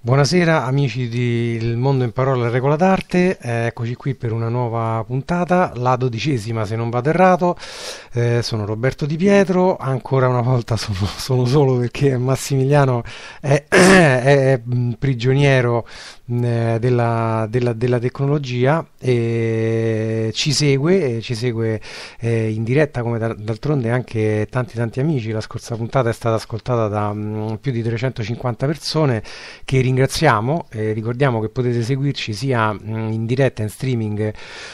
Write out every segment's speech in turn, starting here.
Buonasera amici del Mondo in parola e Regola d'Arte, eh, eccoci qui per una nuova puntata, la dodicesima se non vado errato, eh, sono Roberto Di Pietro, ancora una volta sono, sono solo perché Massimiliano è, è, mm, prigioniero mm, eh, della, della, della, tecnologia e ci segue, ci segue eh, in diretta come d'altronde anche tanti tanti amici, la scorsa puntata è stata ascoltata da mm, più di 350 persone che ringraziamo e ricordiamo che potete seguirci sia mm, in diretta in streaming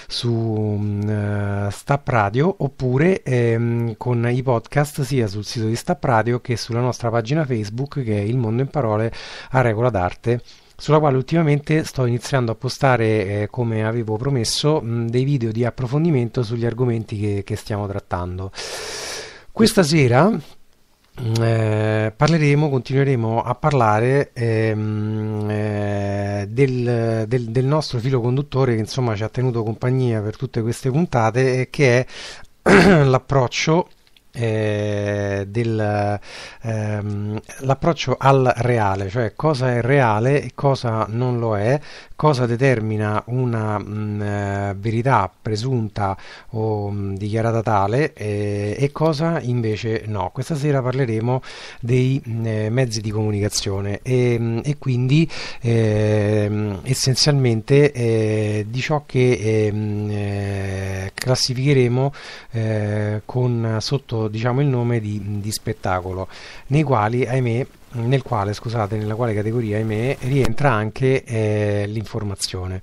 su uh, Stap Radio oppure ehm, con i podcast sia sul sito di Stap Radio che sulla nostra pagina Facebook che è Il Mondo in Parole a Regola d'Arte sulla quale ultimamente sto iniziando a postare, eh, come avevo promesso, mh, mm, dei video di approfondimento sugli argomenti che, che stiamo trattando. Questa sera eh, parleremo, continueremo a parlare ehm, eh, del, del, del, nostro filo conduttore che insomma ci ha tenuto compagnia per tutte queste puntate e che è l'approccio eh, dell'approccio ehm, al reale, cioè cosa è reale e cosa non lo è, cosa determina una mh, mm, eh, verità presunta o mh, mm, dichiarata tale eh, e cosa invece no. Questa sera parleremo dei mh, mm, eh, mezzi di comunicazione e, e quindi ehm, eh, essenzialmente di ciò che ehm, eh, classificheremo con sotto diciamo, il nome di, di spettacolo, quali, ahimè, nel quale, scusate, nella quale categoria ahimè, rientra anche eh, l'informazione.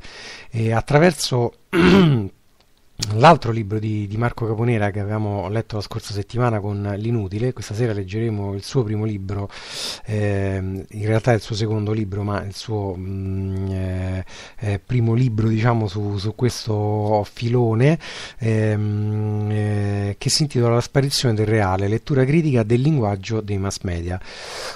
E attraverso l'altro libro di, di, Marco Caponera che avevamo letto la scorsa settimana con L'inutile, questa sera leggeremo il suo primo libro, eh, in realtà è il suo secondo libro, ma il suo mh, mm, eh, eh, primo libro diciamo su, su questo filone ehm, eh, che si intitola La sparizione del reale, lettura critica del linguaggio dei mass media.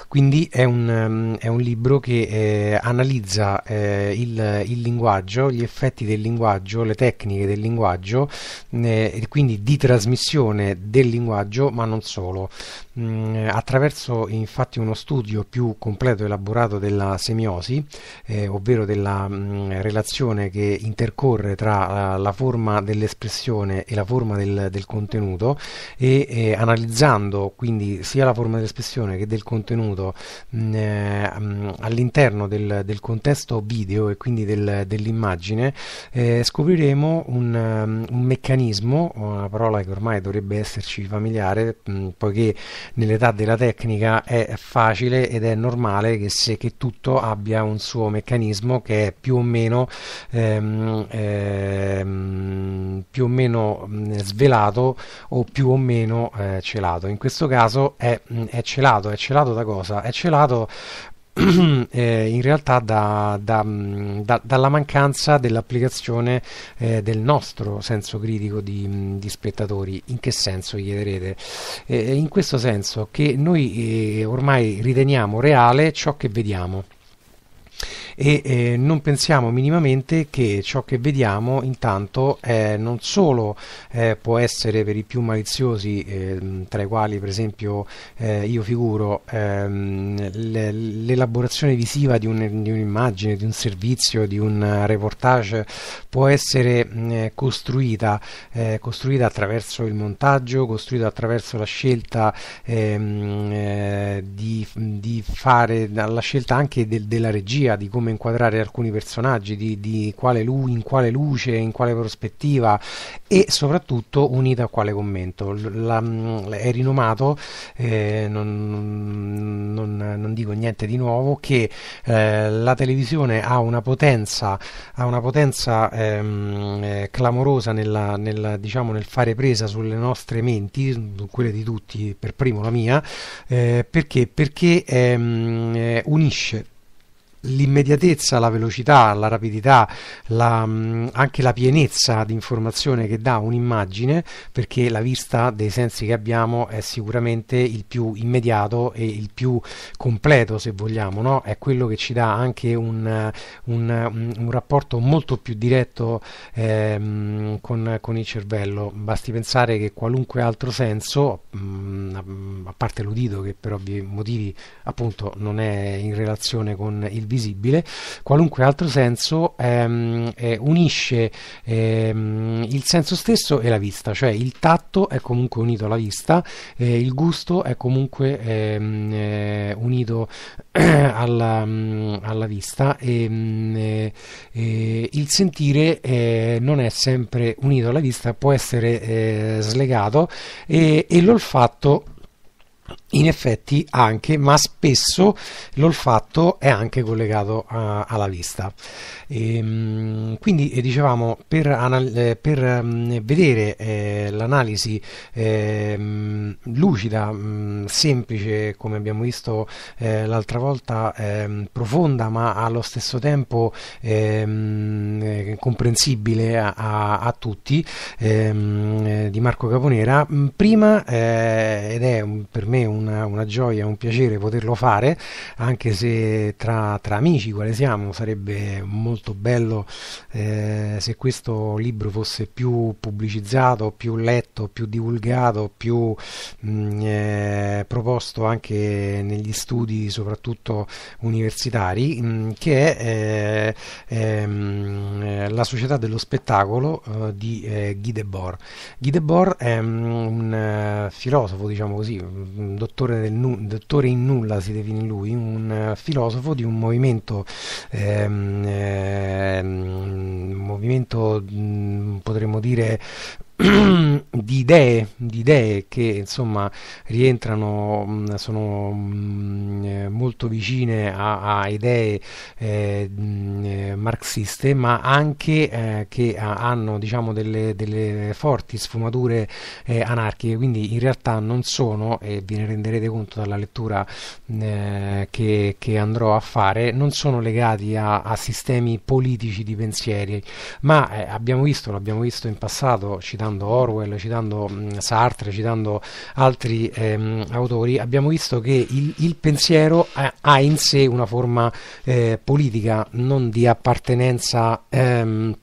Quindi è un, mm, è un libro che eh, analizza eh, il, il linguaggio, gli effetti del linguaggio, le tecniche del linguaggio linguaggio, eh, quindi di trasmissione del linguaggio, ma non solo. Mm, attraverso infatti uno studio più completo e elaborato della semiosi, eh, ovvero della mh, mm, relazione che intercorre tra uh, la forma dell'espressione e la forma del, del contenuto, e eh, analizzando quindi sia la forma dell'espressione che del contenuto mh, mm, eh, mm, all'interno del, del, contesto video e quindi del, dell'immagine, eh, scopriremo un, un meccanismo, una parola che ormai dovrebbe esserci familiare, mh, mm, poiché nell'età della tecnica è facile ed è normale che, se, che tutto abbia un suo meccanismo che è più o meno, ehm, ehm, più o meno mm, svelato o più o meno eh, celato. In questo caso è, mm, è celato, è celato da cosa? È celato eh, in realtà da, da, mm, da, dalla mancanza dell'applicazione eh, del nostro senso critico di, mm, di, spettatori. In che senso chiederete? Eh, in questo senso che noi eh, ormai riteniamo reale ciò che vediamo e eh, non pensiamo minimamente che ciò che vediamo intanto eh, non solo eh, può essere per i più maliziosi, ehm, tra i quali per esempio eh, io figuro, ehm, l'elaborazione visiva di, un, di, un'immagine, di un servizio, di un reportage può essere mm, eh, costruita, eh, costruita attraverso il montaggio, costruita attraverso la scelta ehm, di, di, fare, la scelta anche del, della regia, di come come inquadrare alcuni personaggi, di, di quale lui, in quale luce, in quale prospettiva e soprattutto unita a quale commento. La, mm, è rinomato, eh, non, non, non, dico niente di nuovo, che eh, la televisione ha una potenza, ha una potenza ehm, eh, clamorosa nella, nella, diciamo, nel fare presa sulle nostre menti, quelle di tutti, per primo la mia, eh, perché, perché ehm, eh, unisce l'immediatezza, la velocità, la rapidità, la, mm, anche la pienezza di informazione che dà un'immagine, perché la vista dei sensi che abbiamo è sicuramente il più immediato e il più completo, se vogliamo, no? è quello che ci dà anche un, un, mm, un rapporto molto più diretto ehm, con, con, il cervello. Basti pensare che qualunque altro senso, mm, a parte l'udito, che per ovvi motivi appunto non è in relazione con il viso, visibile, qualunque altro senso ehm, eh, unisce ehm, il senso stesso e la vista, cioè il tatto è comunque unito alla vista, eh, il gusto è comunque ehm, eh, unito alla, mm, alla, vista e ehm, eh, eh, il sentire eh, non è sempre unito alla vista, può essere slegato e, e l'olfatto in effetti anche, ma spesso l'olfatto è anche collegato a, eh, alla vista. E, ehm, quindi eh, dicevamo, per, anal- eh, per mm, vedere eh, l'analisi eh, lucida, mm, semplice, come abbiamo visto eh, l'altra volta, ehm, profonda, ma allo stesso tempo ehm, comprensibile a, a tutti, di Marco Caponera, mm, prima, ed è per me un una, una gioia, un piacere poterlo fare, anche se tra, tra amici quale siamo sarebbe molto bello eh, se questo libro fosse più pubblicizzato, più letto, più divulgato, più mh, mm, eh, proposto anche negli studi soprattutto universitari, mh, mm, che è eh, ehm, la società dello spettacolo eh, di eh, Guy Debord. Guy Debord è mm, un eh, filosofo, diciamo così, un dottore, nu- dottore in nulla si definì lui, un eh, filosofo di un movimento, ehm, ehm, movimento mm, potremmo dire di idee, di idee che insomma rientrano, mm, sono mm, eh, molto vicine a, a idee eh, mm, eh marxiste, ma anche eh, che hanno diciamo delle, delle forti sfumature eh, anarchiche, quindi in realtà non sono, e ve ne renderete conto dalla lettura eh, che, che, andrò a fare, non sono legati a, a sistemi politici di pensieri, ma abbiamo visto, l'abbiamo visto in passato, citando citando Orwell, citando mm, Sartre, citando altri ehm, autori, abbiamo visto che il, il pensiero ha, ha, in sé una forma eh, politica, non di appartenenza. Ehm,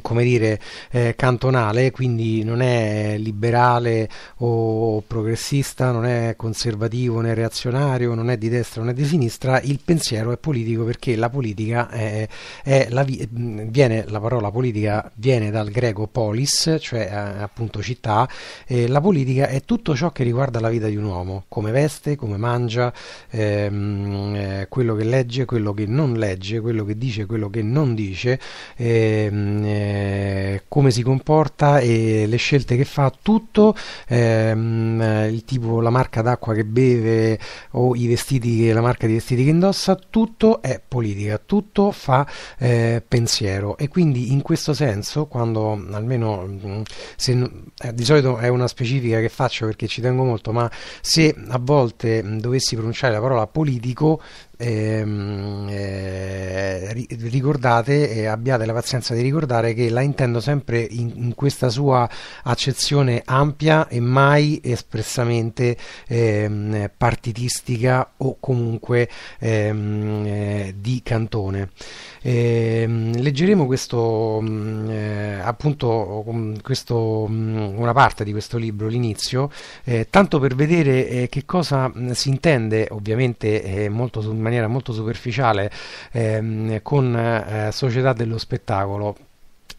come dire, eh, cantonale, quindi non è liberale o progressista, non è conservativo né reazionario, non è di destra né di sinistra, il pensiero è politico perché la politica è, è la, viene, la parola politica viene dal greco polis, cioè eh, appunto città, eh, la politica è tutto ciò che riguarda la vita di un uomo, come veste, come mangia, ehm, eh, quello che legge, quello che non legge, quello che dice, quello che non dice. Ehm, eh, come si comporta e le scelte che fa, tutto ehm, il tipo, la marca d'acqua che beve o i vestiti, che, la marca di vestiti che indossa, tutto è politica, tutto fa eh, pensiero e quindi in questo senso, quando almeno se, eh, di solito è una specifica che faccio perché ci tengo molto, ma se a volte mm, dovessi pronunciare la parola politico Ehm, eh, ricordate e abbiate la pazienza di ricordare che la intendo sempre in, in questa sua accezione ampia e mai espressamente ehm, partitistica o comunque ehm, eh, di cantone. Eh, leggeremo questo, mm, eh, appunto, mm, questo, mm, una parte di questo libro, l'inizio, eh, tanto per vedere eh, che cosa si intende, ovviamente eh, molto, in maniera molto superficiale, ehm, con eh, società dello spettacolo.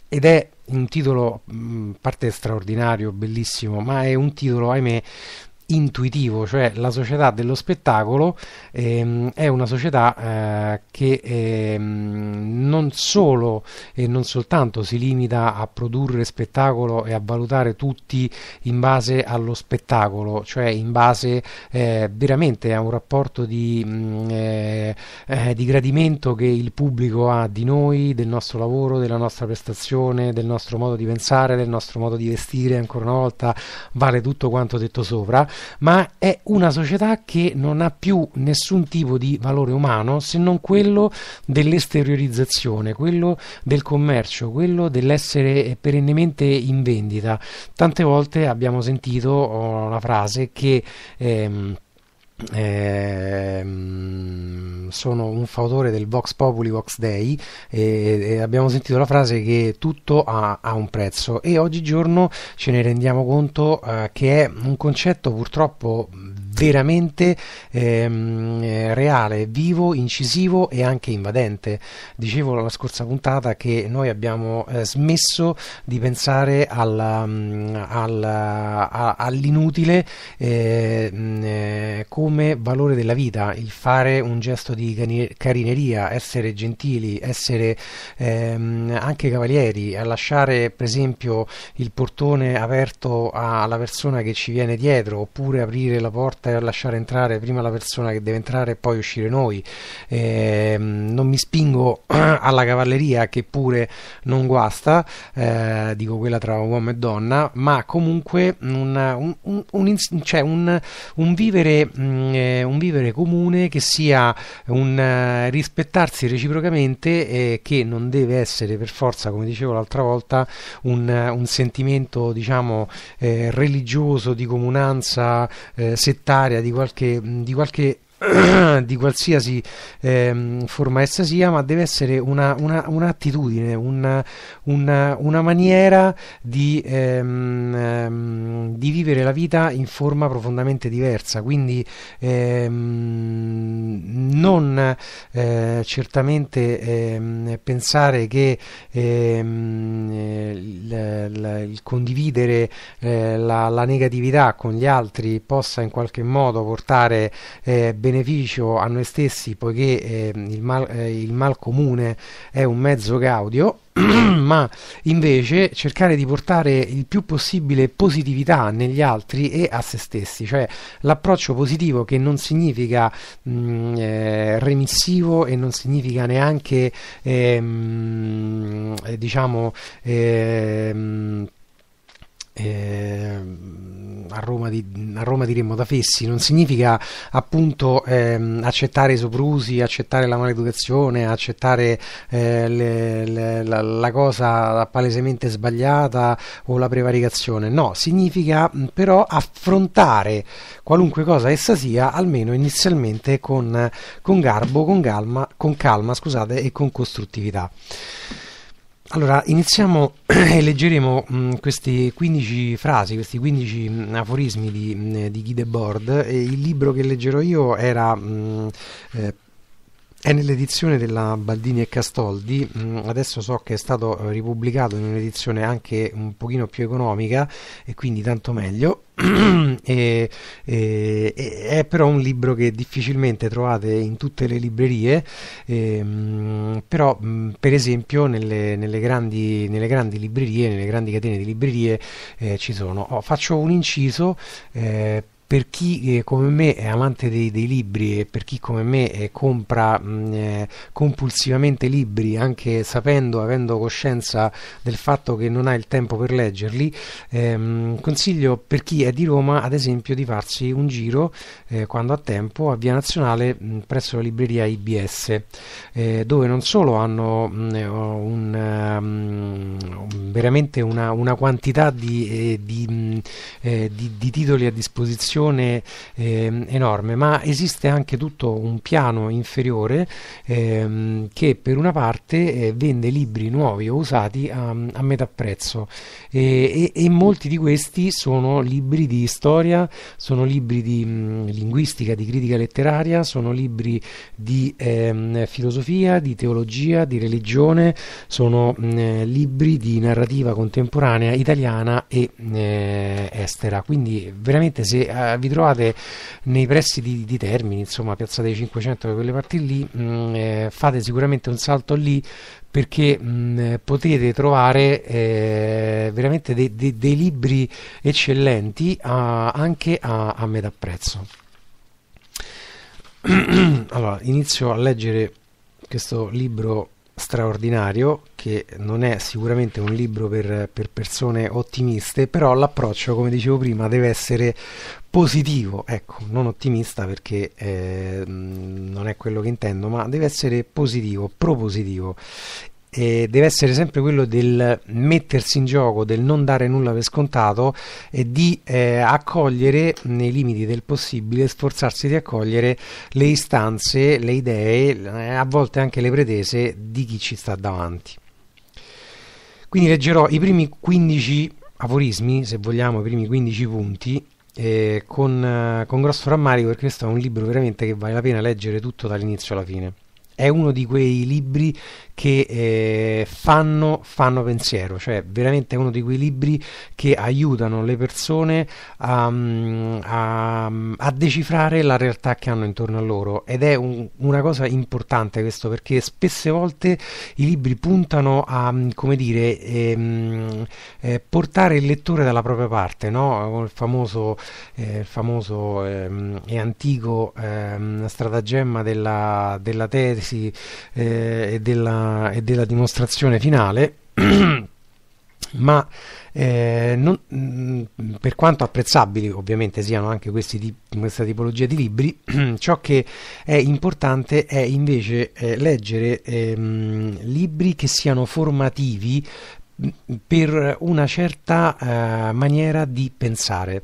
Ed è un titolo, mh, parte straordinario, bellissimo, ma è un titolo, ahimè, intuitivo, cioè la società dello spettacolo ehm, è una società eh, che ehm, non solo e non soltanto si limita a produrre spettacolo e a valutare tutti in base allo spettacolo, cioè in base eh, veramente a un rapporto di, mh, mm, eh, eh, di gradimento che il pubblico ha di noi, del nostro lavoro, della nostra prestazione, del nostro modo di pensare, del nostro modo di vestire, ancora una volta vale tutto quanto detto sopra ma è una società che non ha più nessun tipo di valore umano se non quello dell'esteriorizzazione, quello del commercio, quello dell'essere perennemente in vendita. Tante volte abbiamo sentito oh, la frase che ehm, eh, sono un fautore del Vox Populi Vox Dei e, e abbiamo sentito la frase che tutto ha, ha, un prezzo e oggigiorno ce ne rendiamo conto eh, che è un concetto purtroppo veramente ehm, reale, vivo, incisivo e anche invadente. Dicevo la scorsa puntata che noi abbiamo eh, smesso di pensare al, mm, al, a, all'inutile ehm, eh, come valore della vita, il fare un gesto di carineria, essere gentili, essere ehm, anche cavalieri, a lasciare per esempio il portone aperto alla persona che ci viene dietro oppure aprire la porta a lasciare entrare prima la persona che deve entrare e poi uscire noi. Eh, non mi spingo alla cavalleria che pure non guasta, eh, dico quella tra uomo e donna, ma comunque una, un, un, un, cioè vivere, mm, eh, un, vivere, comune che sia un eh, rispettarsi reciprocamente eh, che non deve essere per forza, come dicevo l'altra volta, un, sentimento diciamo eh, religioso di comunanza eh, settaria area, di qualche, di qualche di qualsiasi eh, forma essa sia, ma deve essere una, una, un'attitudine, una, una maniera di, ehm, ehm, di, vivere la vita in forma profondamente diversa, quindi ehm, non eh, certamente ehm, pensare che ehm, il, il, il, condividere eh, la, la, negatività con gli altri possa in qualche modo portare eh, beneficio a noi stessi poiché eh, il, mal, eh, il mal comune è un mezzo gaudio ma invece cercare di portare il più possibile positività negli altri e a se stessi, cioè l'approccio positivo che non significa mh, mm, eh, remissivo e non significa neanche ehm, eh, mh, diciamo eh, mh, ehm, a Roma, di, a Roma diremmo da fessi, non significa appunto ehm, accettare i soprusi, accettare la maleducazione, accettare eh, le, le, la, la, cosa palesemente sbagliata o la prevaricazione, no, significa però affrontare qualunque cosa essa sia, almeno inizialmente con, con garbo, con calma, con calma scusate, e con costruttività. Allora, iniziamo e leggeremo mh, mm, queste 15 frasi, questi 15 mh, mm, aforismi di, mh, mm, di Guy Debord. E il libro che leggerò io era eh, è nell'edizione della Baldini e Castoldi, mm, adesso so che è stato eh, ripubblicato in un'edizione anche un pochino più economica e quindi tanto meglio. e, e, è però un libro che difficilmente trovate in tutte le librerie, e, ehm, però mm, per esempio nelle, nelle, grandi, nelle, grandi, librerie, nelle grandi catene di librerie eh, ci sono. Oh, faccio un inciso. Eh, per chi eh, come me è amante dei, dei, libri e per chi come me eh, compra mh, mm, eh, compulsivamente libri anche sapendo, avendo coscienza del fatto che non ha il tempo per leggerli, ehm, consiglio per chi è di Roma ad esempio di farsi un giro eh, quando ha tempo a Via Nazionale mh, mm, presso la libreria IBS eh, dove non solo hanno mh, mm, ehm, un, veramente una, una, quantità di, di, di, di titoli a disposizione dimensione eh, enorme, ma esiste anche tutto un piano inferiore eh, che per una parte eh, vende libri nuovi o usati a, a metà prezzo e, e, e, molti di questi sono libri di storia, sono libri di mh, mm, linguistica, di critica letteraria, sono libri di ehm, filosofia, di teologia, di religione, sono mh, mm, libri di narrativa contemporanea italiana e eh, estera. Quindi veramente se eh, vi trovate nei pressi di, di, Termini, insomma Piazza dei 500, quelle parti lì, mh, mm, eh, fate sicuramente un salto lì perché mh, mm, potete trovare eh, veramente de, de, dei libri eccellenti a, anche a, a metà prezzo. allora, inizio a leggere questo libro straordinario che non è sicuramente un libro per, per persone ottimiste, però l'approccio, come dicevo prima, deve essere positivo, ecco, non ottimista perché eh, non è quello che intendo, ma deve essere positivo, propositivo eh, deve essere sempre quello del mettersi in gioco, del non dare nulla per scontato e di eh, accogliere nei limiti del possibile, sforzarsi di accogliere le istanze, le idee, eh, a volte anche le pretese di chi ci sta davanti. Quindi leggerò i primi 15 aforismi, se vogliamo, i primi 15 punti eh, con, eh, con, grosso rammarico perché questo è un libro veramente che vale la pena leggere tutto dall'inizio alla fine. È uno di quei libri che eh, fanno, fanno, pensiero, cioè veramente uno di quei libri che aiutano le persone a, mm, a, a decifrare la realtà che hanno intorno a loro ed è un, una cosa importante questo perché spesse volte i libri puntano a, mm, come dire, ehm, eh, portare il lettore dalla propria parte, no? il famoso, eh, famoso ehm, e antico ehm, stratagemma della, della tesi eh, e della e della dimostrazione finale, ma eh, non, mm, per quanto apprezzabili ovviamente siano anche questi, questa tipologia di libri, ciò che è importante è invece eh, leggere ehm, libri che siano formativi per una certa eh, maniera di pensare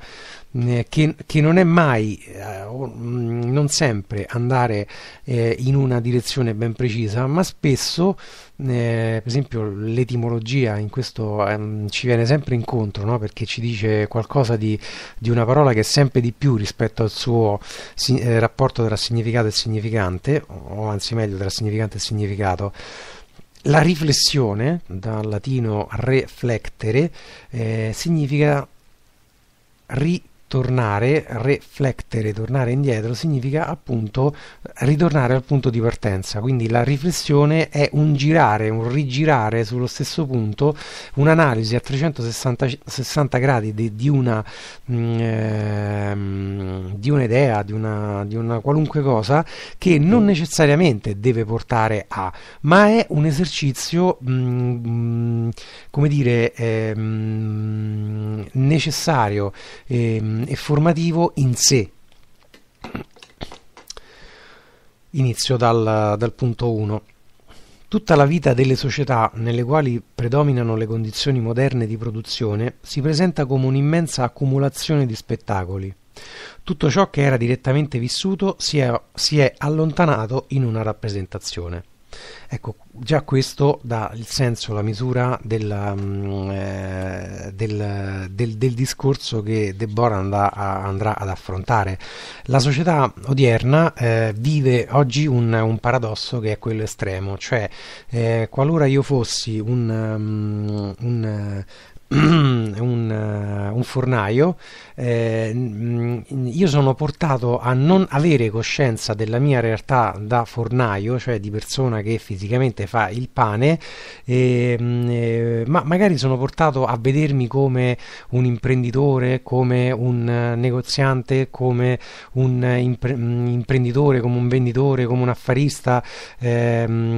eh, che, che, non è mai, eh, mm, non sempre andare eh, in una direzione ben precisa, ma spesso, eh, per esempio, l'etimologia in questo ehm, ci viene sempre incontro no? perché ci dice qualcosa di, di, una parola che è sempre di più rispetto al suo si, rapporto tra significato e significante, o anzi meglio tra significante e significato. La riflessione, dal latino reflectere, eh, significa riflettere tornare, reflettere, tornare indietro significa appunto ritornare al punto di partenza, quindi la riflessione è un girare, un rigirare sullo stesso punto, un'analisi a 360 gradi di, di una mh, mm, ehm, di un'idea, di una, di una qualunque cosa che non necessariamente deve portare a, ma è un esercizio mh, mm, mm, come dire eh, necessario eh, Ehm, e formativo in sé. Inizio dal, dal punto 1. Tutta la vita delle società nelle quali predominano le condizioni moderne di produzione si presenta come un'immensa accumulazione di spettacoli. Tutto ciò che era direttamente vissuto si è, si è allontanato in una rappresentazione. Ecco, già questo dà il senso, la misura della, mm, eh, del, del, del, discorso che Deborah andrà, andrà ad affrontare. La società odierna eh, vive oggi un, un, paradosso che è quello estremo, cioè eh, qualora io fossi un, um, un un, eh, un, fornaio, eh, mm, io sono portato a non avere coscienza della mia realtà da fornaio, cioè di persona che fisicamente fa il pane, eh, ma magari sono portato a vedermi come un imprenditore, come un eh, negoziante, come un eh, impre- mm, imprenditore, come un venditore, come un affarista, ehm,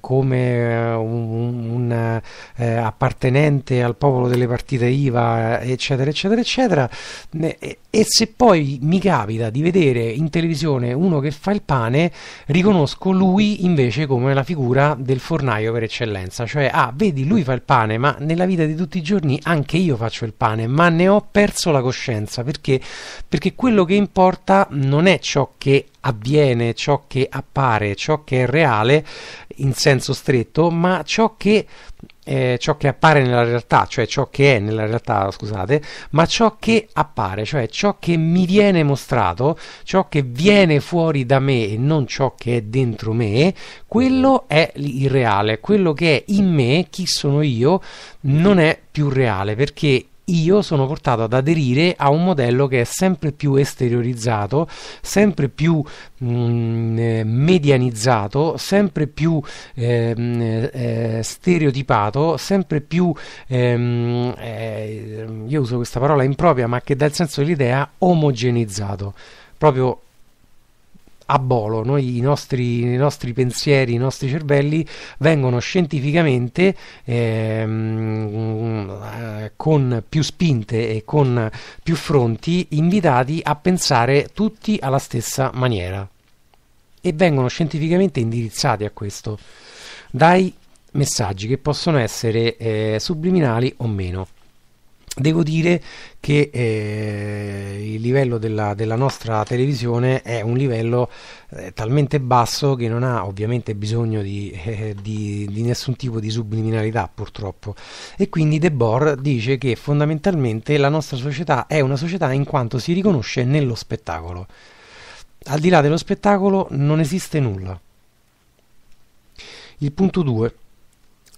come un, un appartenente appartenente al popolo delle partite IVA, eccetera, eccetera, eccetera. E, eh, e se poi mi capita di vedere in televisione uno che fa il pane, riconosco lui invece come la figura del fornaio per eccellenza. Cioè, ah, vedi, lui fa il pane, ma nella vita di tutti i giorni anche io faccio il pane, ma ne ho perso la coscienza perché, perché quello che importa non è ciò che avviene, ciò che appare, ciò che è reale in senso stretto, ma ciò che eh, ciò che appare nella realtà, cioè ciò che è nella realtà, scusate, ma ciò che appare, cioè ciò che mi viene mostrato, ciò che viene fuori da me e non ciò che è dentro me, quello è il reale, quello che è in me, chi sono io, non è più reale perché io sono portato ad aderire a un modello che è sempre più esteriorizzato, sempre più mh, mm, eh, medianizzato, sempre più eh, eh, stereotipato, sempre più, ehm, eh, io uso questa parola impropria, ma che dà il senso dell'idea, omogenizzato. Proprio a bolo, Noi, i, nostri, i, nostri, pensieri, i nostri cervelli vengono scientificamente ehm, eh, con più spinte e con più fronti invitati a pensare tutti alla stessa maniera e vengono scientificamente indirizzati a questo dai messaggi che possono essere eh, subliminali o meno. Devo dire che eh, il livello della, della, nostra televisione è un livello eh, talmente basso che non ha ovviamente bisogno di, eh, di, di, nessun tipo di subliminalità purtroppo e quindi De Boer dice che fondamentalmente la nostra società è una società in quanto si riconosce nello spettacolo. Al di là dello spettacolo non esiste nulla. Il punto 2.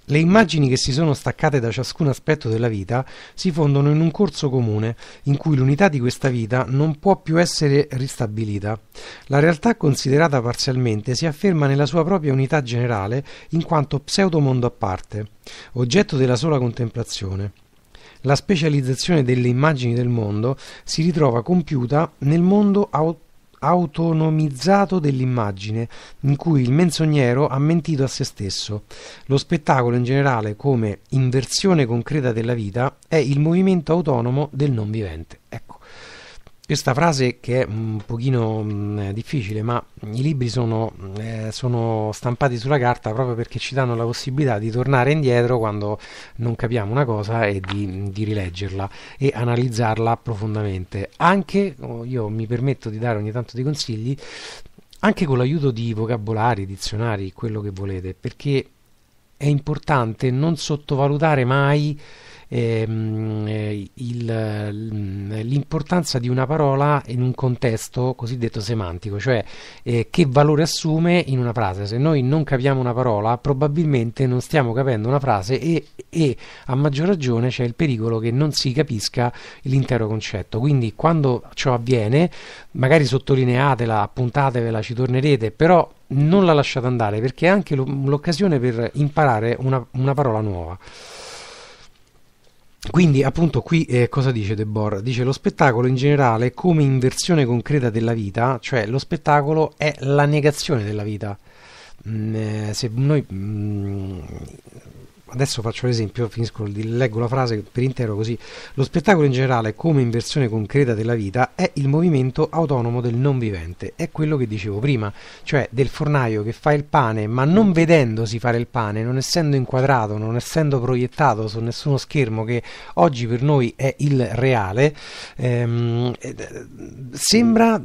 Le immagini che si sono staccate da ciascun aspetto della vita si fondono in un corso comune, in cui l'unità di questa vita non può più essere ristabilita. La realtà considerata parzialmente si afferma nella sua propria unità generale, in quanto pseudomondo a parte, oggetto della sola contemplazione. La specializzazione delle immagini del mondo si ritrova compiuta nel mondo autonomizzato dell'immagine, in cui il menzognero ha mentito a se stesso. Lo spettacolo in generale come inversione concreta della vita è il movimento autonomo del non vivente. Ecco questa frase che è un pochino mh, mm, difficile, ma i libri sono, eh, sono, stampati sulla carta proprio perché ci danno la possibilità di tornare indietro quando non capiamo una cosa e di, di rileggerla e analizzarla profondamente. Anche, oh, io mi permetto di dare ogni tanto dei consigli, anche con l'aiuto di vocabolari, dizionari, quello che volete, perché è importante non sottovalutare mai ehm, eh, mm, l'importanza di una parola in un contesto cosiddetto semantico, cioè eh, che valore assume in una frase. Se noi non capiamo una parola, probabilmente non stiamo capendo una frase e, e a maggior ragione c'è il pericolo che non si capisca l'intero concetto. Quindi quando ciò avviene, magari sottolineatela, appuntatevela, ci tornerete, però non la lasciate andare perché è anche l'occasione per imparare una, una parola nuova. Quindi appunto qui eh, cosa dice Deborah? Dice lo spettacolo in generale come inversione concreta della vita, cioè lo spettacolo è la negazione della vita. Mm, eh, se noi mm, adesso faccio l'esempio, finisco, leggo la frase per intero così, lo spettacolo in generale come inversione concreta della vita è il movimento autonomo del non vivente, è quello che dicevo prima, cioè del fornaio che fa il pane ma non vedendosi fare il pane, non essendo inquadrato, non essendo proiettato su nessuno schermo che oggi per noi è il reale, ehm, sembra,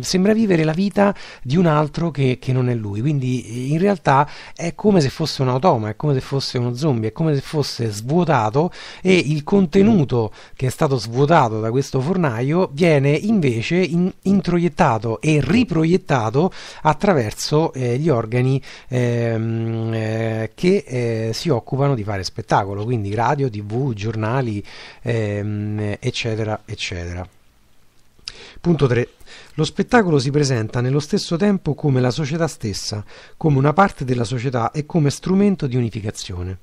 sembra, vivere la vita di un altro che, che non è lui, quindi in realtà è come se fosse un automa, è come se fosse fosse uno zombie, è come se fosse svuotato e il contenuto che è stato svuotato da questo fornaio viene invece in, introiettato e riproiettato attraverso eh, gli organi ehm, eh, che eh, si occupano di fare spettacolo, quindi radio, tv, giornali, ehm, eccetera, eccetera. Punto 3. Lo spettacolo si presenta nello stesso tempo come la società stessa, come una parte della società e come strumento di unificazione.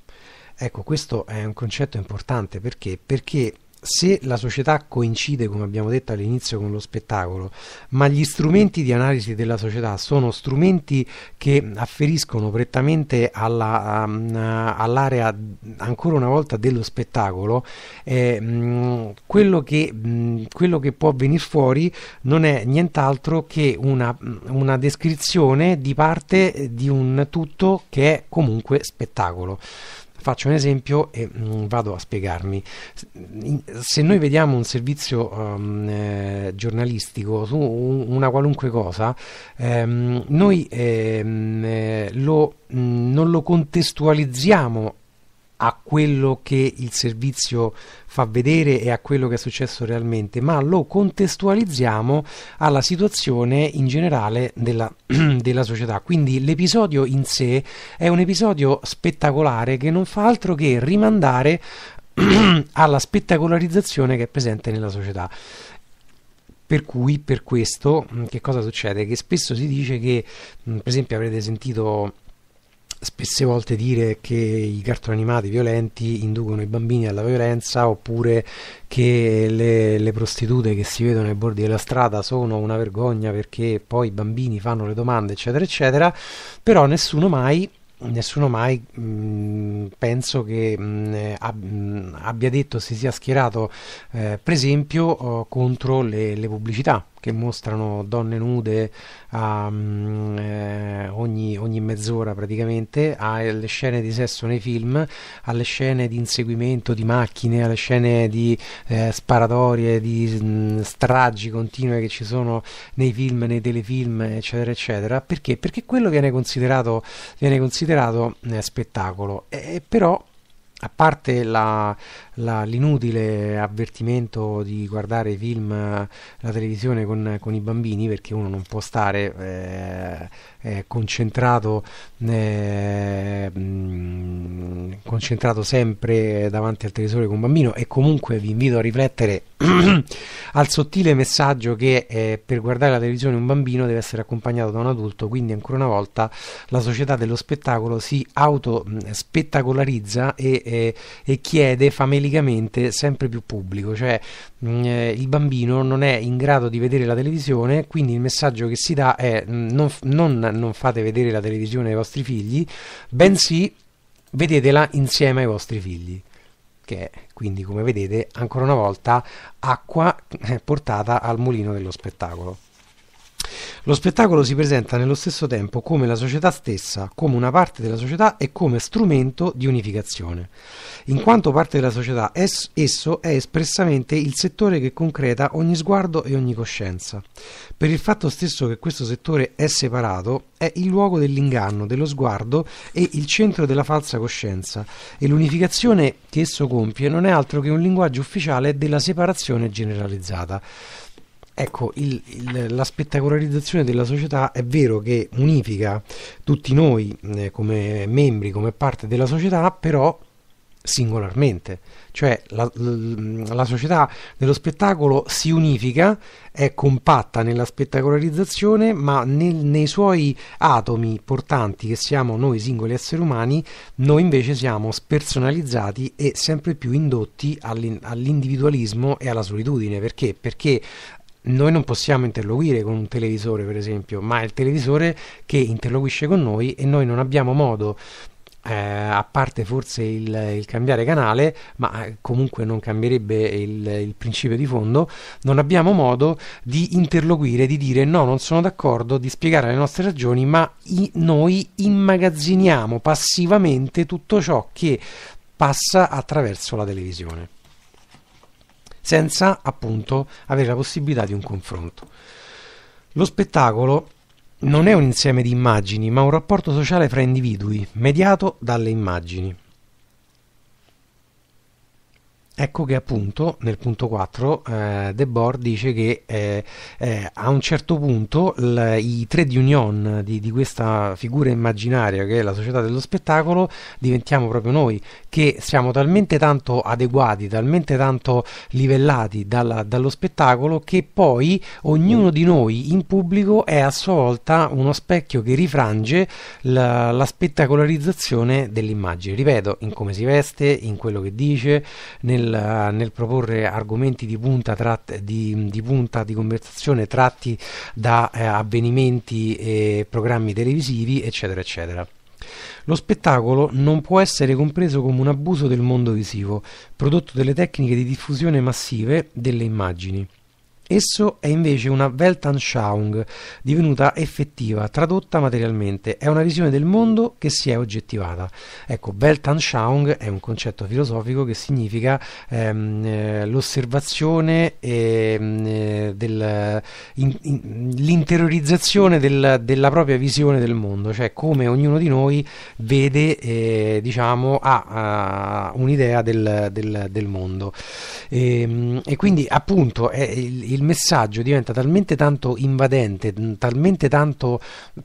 Ecco, questo è un concetto importante perché? Perché se la società coincide, come abbiamo detto all'inizio, con lo spettacolo, ma gli strumenti di analisi della società sono strumenti che afferiscono prettamente alla, um, all'area ancora una volta dello spettacolo, eh, mm, quello, che, mm, quello, che, può venire fuori non è nient'altro che una, una descrizione di parte di un tutto che è comunque spettacolo. Faccio un esempio e mh, mm, vado a spiegarmi. Se noi vediamo un servizio um, eh, giornalistico su una qualunque cosa, ehm, noi ehm, eh, lo, mh, mm, non lo contestualizziamo a quello che il servizio fa vedere e a quello che è successo realmente, ma lo contestualizziamo alla situazione in generale della, della, società. Quindi l'episodio in sé è un episodio spettacolare che non fa altro che rimandare alla spettacolarizzazione che è presente nella società. Per cui, per questo, che cosa succede? Che spesso si dice che, per esempio, avrete sentito spesse volte dire che i cartoni animati violenti inducono i bambini alla violenza oppure che le, le, prostitute che si vedono ai bordi della strada sono una vergogna perché poi i bambini fanno le domande eccetera eccetera però nessuno mai nessuno mai mh, mm, penso che mh, mm, ab, mm, abbia detto si sia schierato eh, per esempio oh, contro le, le pubblicità che mostrano donne nude a, mm, eh, ogni, ogni, mezz'ora praticamente, alle scene di sesso nei film, alle scene di inseguimento di macchine, alle scene di eh, sparatorie, di mh, mm, stragi continue che ci sono nei film, nei telefilm, eccetera, eccetera. Perché? Perché quello viene considerato, viene considerato eh, spettacolo. però a parte la, la, l'inutile avvertimento di guardare film, eh, la televisione con, con i bambini, perché uno non può stare eh, eh, concentrato, eh, mh, concentrato sempre davanti al televisore con un bambino e comunque vi invito a riflettere al sottile messaggio che eh, per guardare la televisione un bambino deve essere accompagnato da un adulto, quindi ancora una volta la società dello spettacolo si autospettacolarizza e, e, eh, e chiede familiare meccanicamente sempre più pubblico, cioè mh, mm, eh, il bambino non è in grado di vedere la televisione, quindi il messaggio che si dà è mm, non, non, non fate vedere la televisione ai vostri figli, bensì vedetela insieme ai vostri figli che quindi come vedete ancora una volta acqua eh, portata al mulino dello spettacolo. Lo spettacolo si presenta nello stesso tempo come la società stessa, come una parte della società e come strumento di unificazione. In quanto parte della società, esso è espressamente il settore che concreta ogni sguardo e ogni coscienza. Per il fatto stesso che questo settore è separato, è il luogo dell'inganno, dello sguardo e il centro della falsa coscienza, e l'unificazione che esso compie non è altro che un linguaggio ufficiale della separazione generalizzata. Ecco, il, il, la spettacolarizzazione della società è vero che unifica tutti noi eh, come membri, come parte della società, però singolarmente, cioè la, la, la, società dello spettacolo si unifica, è compatta nella spettacolarizzazione, ma nel, nei suoi atomi portanti che siamo noi singoli esseri umani, noi invece siamo spersonalizzati e sempre più indotti all'in, all'individualismo e alla solitudine, perché? Perché noi non possiamo interloquire con un televisore, per esempio, ma è il televisore che interloquisce con noi e noi non abbiamo modo eh, a parte forse il, il, cambiare canale, ma eh, comunque non cambierebbe il, il, principio di fondo, non abbiamo modo di interloquire, di dire no, non sono d'accordo, di spiegare le nostre ragioni, ma i, noi immagazziniamo passivamente tutto ciò che passa attraverso la televisione senza appunto avere la possibilità di un confronto. Lo spettacolo non è un insieme di immagini, ma un rapporto sociale fra individui, mediato dalle immagini. Ecco che appunto nel punto 4 eh, De Boer dice che eh, eh, a un certo punto i trade union di, di, questa figura immaginaria che è la società dello spettacolo diventiamo proprio noi, che siamo talmente tanto adeguati, talmente tanto livellati dalla, dallo spettacolo che poi ognuno di noi in pubblico è a sua volta uno specchio che rifrange la, la spettacolarizzazione dell'immagine, ripeto, in come si veste, in quello che dice, nel nel, nel proporre argomenti di punta, trat, di, di, punta di conversazione tratti da eh, avvenimenti e programmi televisivi, eccetera, eccetera. Lo spettacolo non può essere compreso come un abuso del mondo visivo, prodotto delle tecniche di diffusione massive delle immagini. Esso è invece una Weltanschauung divenuta effettiva, tradotta materialmente, è una visione del mondo che si è oggettivata. Ecco, Weltanschauung è un concetto filosofico che significa ehm, eh, l'osservazione ehm, eh, dell'interiorizzazione del, della propria visione del mondo, cioè come ognuno di noi vede, eh, diciamo, ha, ha un'idea del, del, del, mondo. E, ehm, e quindi appunto è il il messaggio diventa talmente tanto invadente, talmente tanto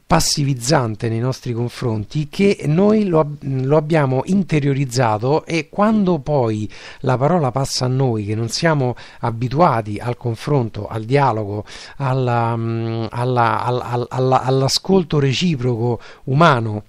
passivizzante nei nostri confronti che noi lo, lo abbiamo interiorizzato e quando poi la parola passa a noi che non siamo abituati al confronto, al dialogo, alla, alla, alla, all'ascolto reciproco umano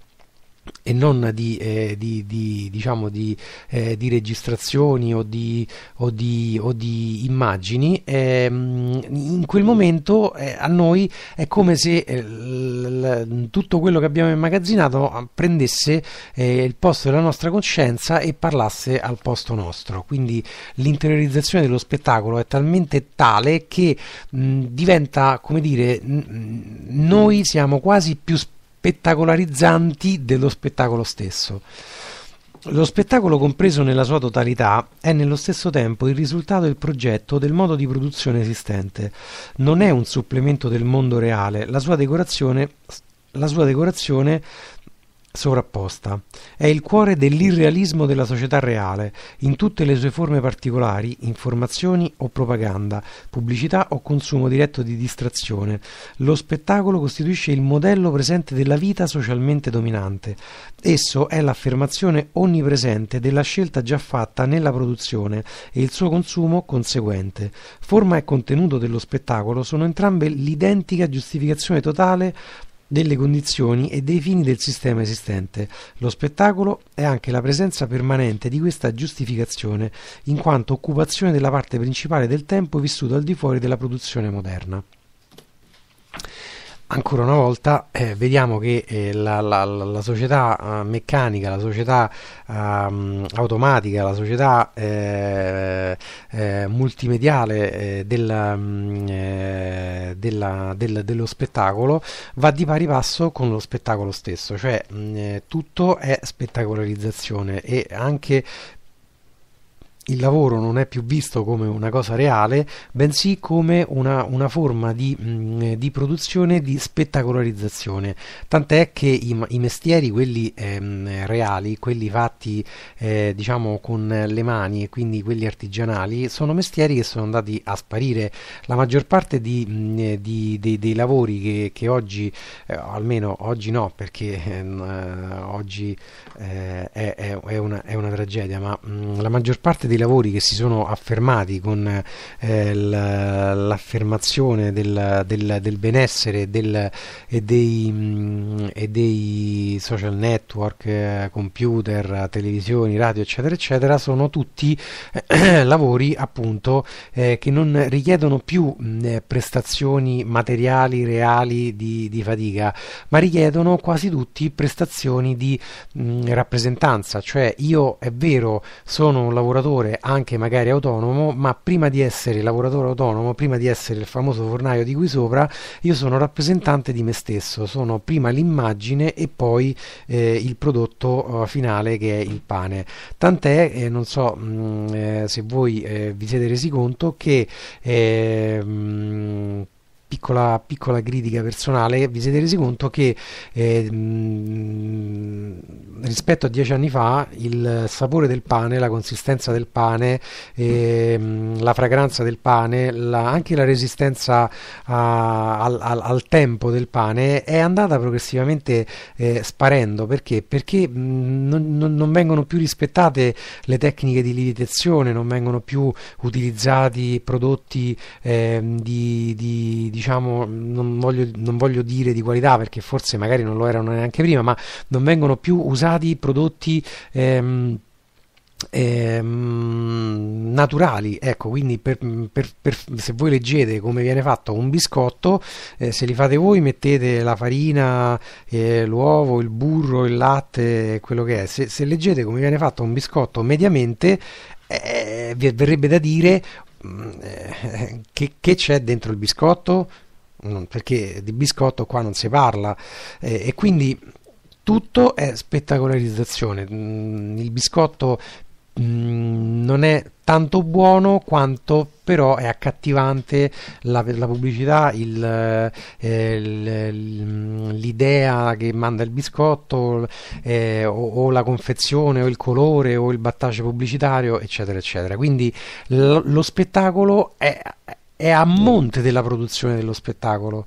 e non di, eh, di, di, diciamo di eh, registrazioni o di, o o immagini, eh, in quel momento eh, a noi è come se eh, l, tutto quello che abbiamo immagazzinato eh, prendesse il posto della nostra coscienza e parlasse al posto nostro. Quindi l'interiorizzazione dello spettacolo è talmente tale che mh, diventa, come dire, mh, noi siamo quasi più spettacolari spettacolarizzanti dello spettacolo stesso. Lo spettacolo compreso nella sua totalità è nello stesso tempo il risultato del progetto del modo di produzione esistente. Non è un supplemento del mondo reale, la sua decorazione, la sua decorazione sovrapposta. È il cuore dell'irrealismo della società reale, in tutte le sue forme particolari, informazioni o propaganda, pubblicità o consumo diretto di distrazione. Lo spettacolo costituisce il modello presente della vita socialmente dominante. Esso è l'affermazione onnipresente della scelta già fatta nella produzione e il suo consumo conseguente. Forma e contenuto dello spettacolo sono entrambe l'identica giustificazione totale delle condizioni e dei fini del sistema esistente. Lo spettacolo è anche la presenza permanente di questa giustificazione, in quanto occupazione della parte principale del tempo vissuto al di fuori della produzione moderna ancora una volta eh, vediamo che eh, la, la, la, società eh, meccanica, la società ehm, automatica, la società eh, eh, multimediale eh, del, mm, della, del, dello spettacolo va di pari passo con lo spettacolo stesso, cioè mh, mm, tutto è spettacolarizzazione e anche il lavoro non è più visto come una cosa reale, bensì come una, una forma di, mm, di, produzione, di spettacolarizzazione. Tant'è che i, i mestieri, quelli ehm, reali, quelli fatti eh, diciamo con le mani e quindi quelli artigianali, sono mestieri che sono andati a sparire. La maggior parte di, mm, di, dei, dei, lavori che, che oggi, eh, almeno oggi no, perché eh, oggi eh, è, è, una, è, una, tragedia, ma mh, mm, la maggior parte dei dei lavori che si sono affermati con eh, l'affermazione del, del, del, benessere del, e, dei, mh, mm, e, dei, social network, computer, televisioni, radio, eccetera, eccetera, sono tutti eh, lavori appunto eh, che non richiedono più mh, mm, prestazioni materiali, reali di, di, fatica, ma richiedono quasi tutti prestazioni di mh, mm, rappresentanza, cioè io è vero sono un lavoratore lavoratore anche magari autonomo, ma prima di essere lavoratore autonomo, prima di essere il famoso fornaio di qui sopra, io sono rappresentante di me stesso, sono prima l'immagine e poi eh, il prodotto eh, finale che è il pane. Tant'è, eh, non so mh, mm, eh, se voi eh, vi siete resi conto che mh, ehm, piccola, piccola critica personale, vi siete resi conto che eh, mh, rispetto a dieci anni fa il sapore del pane, la consistenza del pane, eh, mh, la fragranza del pane, la, anche la resistenza a, al, al, al, tempo del pane è andata progressivamente eh, sparendo. Perché? Perché mh, non, non vengono più rispettate le tecniche di lievitazione, non vengono più utilizzati prodotti eh, di, di, di, diciamo, non voglio, non voglio dire di qualità perché forse magari non lo erano neanche prima, ma non vengono più usati prodotti. Ehm, ehm, naturali ecco quindi per, per, per, se voi leggete come viene fatto un biscotto eh, se li fate voi mettete la farina eh, l'uovo il burro il latte quello che è se, se leggete come viene fatto un biscotto mediamente eh, verrebbe da dire Mm, eh, che, che c'è dentro il biscotto? Mm, perché di biscotto qua non si parla eh, e quindi tutto è spettacolarizzazione. Mm, il biscotto Mm, non è tanto buono quanto però è accattivante la, la pubblicità, il, eh, mm, l'idea che manda il biscotto eh, o, o, la confezione o il colore o il battage pubblicitario eccetera eccetera. Quindi lo spettacolo è, è a monte della produzione dello spettacolo.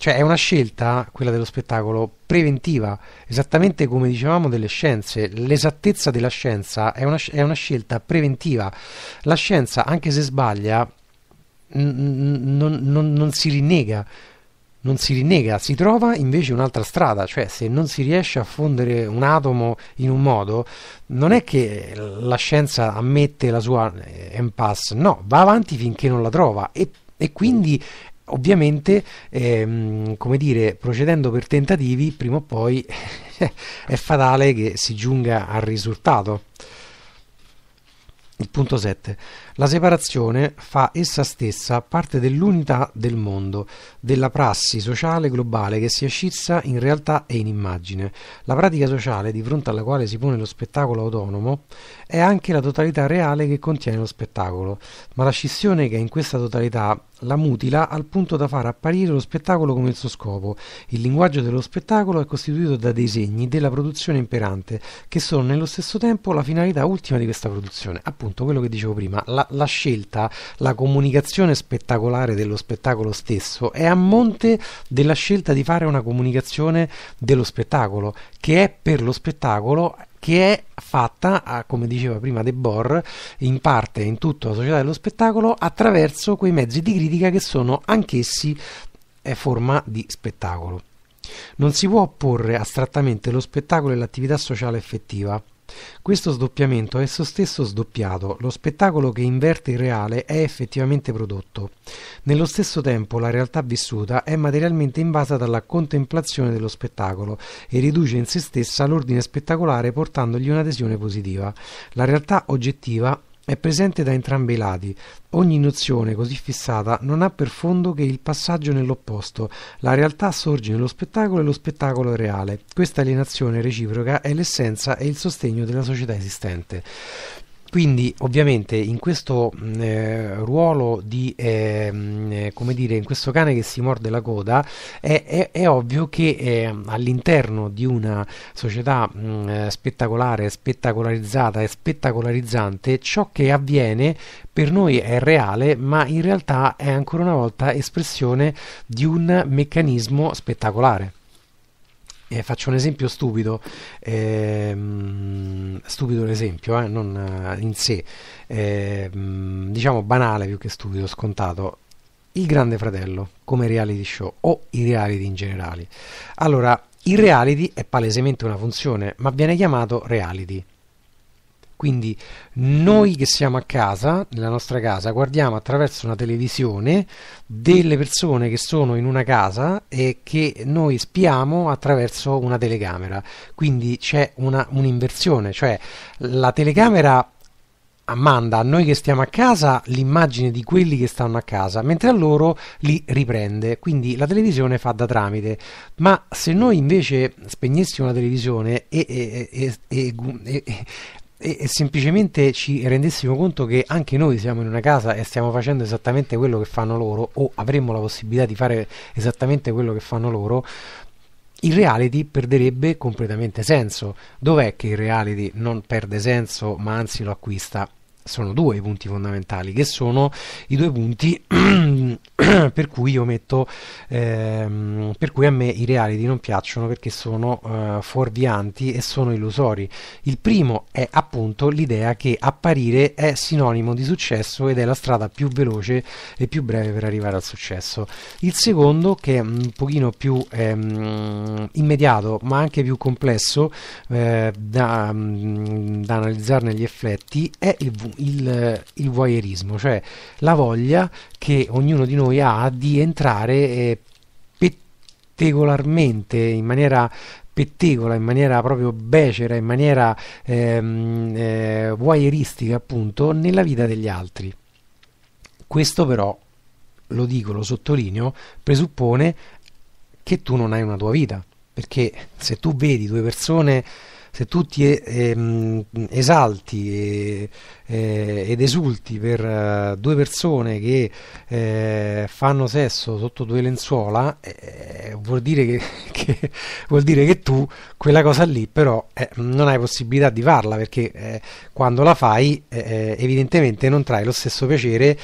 Cioè è una scelta, quella dello spettacolo, preventiva, esattamente come dicevamo delle scienze. L'esattezza della scienza è una, è una scelta preventiva. La scienza, anche se sbaglia, n- non, non, non si rinnega, non si rinnega, si trova invece un'altra strada, cioè se non si riesce a fondere un atomo in un modo, non è che la scienza ammette la sua eh, impasse, no, va avanti finché non la trova e, e quindi ovviamente, ehm, come dire, procedendo per tentativi, prima o poi è fatale che si giunga al risultato. Il punto 7. La separazione fa essa stessa parte dell'unità del mondo, della prassi sociale globale che si ascissa in realtà e in immagine. La pratica sociale di fronte alla quale si pone lo spettacolo autonomo è anche la totalità reale che contiene lo spettacolo, ma la scissione che è in questa totalità la mutila al punto da far apparire lo spettacolo come il suo scopo. Il linguaggio dello spettacolo è costituito da dei segni della produzione imperante, che sono nello stesso tempo la finalità ultima di questa produzione, appunto quello che dicevo prima, la la scelta, la comunicazione spettacolare dello spettacolo stesso è a monte della scelta di fare una comunicazione dello spettacolo, che è per lo spettacolo che è fatta, come diceva prima De Boer, in parte in tutta la società dello spettacolo attraverso quei mezzi di critica che sono anch'essi forma di spettacolo. Non si può opporre astrattamente lo spettacolo e l'attività sociale effettiva. Questo sdoppiamento è esso stesso sdoppiato, lo spettacolo che inverte il reale è effettivamente prodotto. Nello stesso tempo la realtà vissuta è materialmente invasa dalla contemplazione dello spettacolo e riduce in se stessa l'ordine spettacolare portandogli un'adesione positiva. La realtà oggettiva è presente da entrambi i lati. Ogni nozione così fissata non ha per fondo che il passaggio nell'opposto. La realtà sorge nello spettacolo e lo spettacolo è reale. Questa alienazione reciproca è l'essenza e il sostegno della società esistente. Quindi ovviamente in questo mm, eh, ruolo di, ehm, eh, come dire, in questo cane che si morde la coda, è, è, è ovvio che eh, all'interno di una società mh, mm, eh, spettacolare, spettacolarizzata e spettacolarizzante, ciò che avviene per noi è reale, ma in realtà è ancora una volta espressione di un meccanismo spettacolare. Eh, faccio un esempio stupido, ehm, stupido l'esempio, eh, non eh, in sé, ehm, diciamo banale più che stupido, scontato. Il Grande Fratello come reality show o i reality in generale. Allora, il reality è palesemente una funzione, ma viene chiamato reality. Quindi noi che siamo a casa, nella nostra casa, guardiamo attraverso una televisione delle persone che sono in una casa e che noi spiamo attraverso una telecamera. Quindi c'è una, un'inversione, cioè la telecamera manda a noi che stiamo a casa l'immagine di quelli che stanno a casa, mentre a loro li riprende. Quindi la televisione fa da tramite. Ma se noi invece spegnessimo la televisione e, e, e, e e, e, semplicemente ci rendessimo conto che anche noi siamo in una casa e stiamo facendo esattamente quello che fanno loro o avremmo la possibilità di fare esattamente quello che fanno loro, il reality perderebbe completamente senso. Dov'è che il reality non perde senso ma anzi lo acquista? sono due i punti fondamentali che sono i due punti per cui io metto ehm, per cui a me i reality non piacciono perché sono eh, fuorvianti e sono illusori il primo è appunto l'idea che apparire è sinonimo di successo ed è la strada più veloce e più breve per arrivare al successo il secondo che è un pochino più ehm, immediato ma anche più complesso eh, da, mm, da analizzarne gli effetti è il il, eh, il voyeurismo, cioè la voglia che ognuno di noi ha di entrare eh, pettegolarmente, in maniera pettegola, in maniera proprio becera, in maniera ehm, eh, voyeuristica appunto, nella vita degli altri. Questo però, lo dico, lo sottolineo, presuppone che tu non hai una tua vita, perché se tu vedi due persone se tu ti eh, ehm, esalti e, eh, eh, ed esulti per eh, due persone che eh, fanno sesso sotto due lenzuola, eh, vuol dire che, che, vuol, dire che, tu quella cosa lì però non hai possibilità di farla perché quando la fai evidentemente non trai lo stesso piacere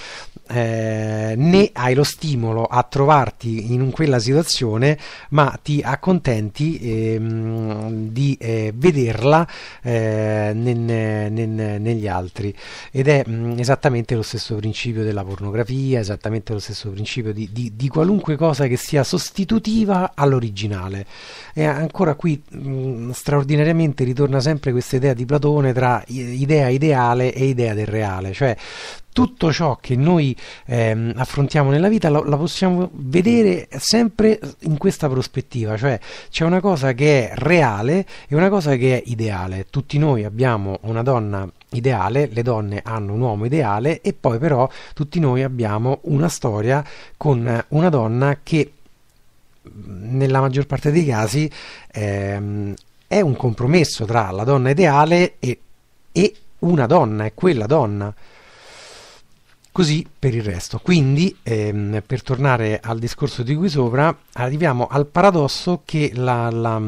né hai lo stimolo a trovarti in quella situazione ma ti accontenti ehm, di vedere vederla eh, nel, nel, negli altri ed è mh, mm, esattamente lo stesso principio della pornografia, esattamente lo stesso principio di, di, di qualunque cosa che sia sostitutiva all'originale. E ancora qui mh, mm, straordinariamente ritorna sempre questa idea di Platone tra idea ideale e idea del reale, cioè tutto ciò che noi ehm, affrontiamo nella vita lo, la possiamo vedere sempre in questa prospettiva, cioè c'è una cosa che è reale e una cosa che è ideale. Tutti noi abbiamo una donna ideale, le donne hanno un uomo ideale e poi però tutti noi abbiamo una storia con una donna che nella maggior parte dei casi ehm, è un compromesso tra la donna ideale e, e una donna, è quella donna. Così per il resto. Quindi, ehm, per tornare al discorso di qui sopra, arriviamo al paradosso che la, la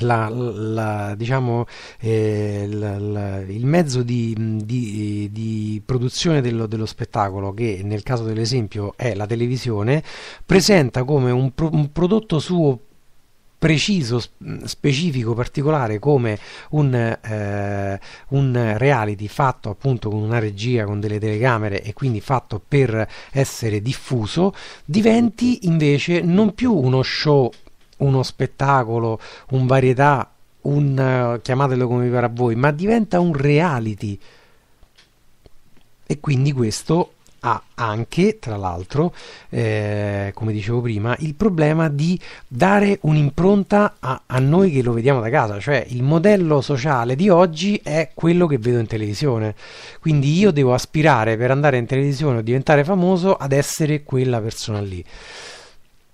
la, la, diciamo, eh, la, la, il mezzo di, di, di produzione dello, dello, spettacolo, che nel caso dell'esempio è la televisione, presenta come un, pro, un prodotto suo preciso, specifico, particolare come un, eh, un, reality fatto appunto con una regia, con delle telecamere e quindi fatto per essere diffuso, diventi invece non più uno show, uno spettacolo, un varietà, un chiamatelo come vi pare a voi, ma diventa un reality. E quindi questo ha anche, tra l'altro, eh, come dicevo prima, il problema di dare un'impronta a, a, noi che lo vediamo da casa, cioè il modello sociale di oggi è quello che vedo in televisione, quindi io devo aspirare per andare in televisione o diventare famoso ad essere quella persona lì.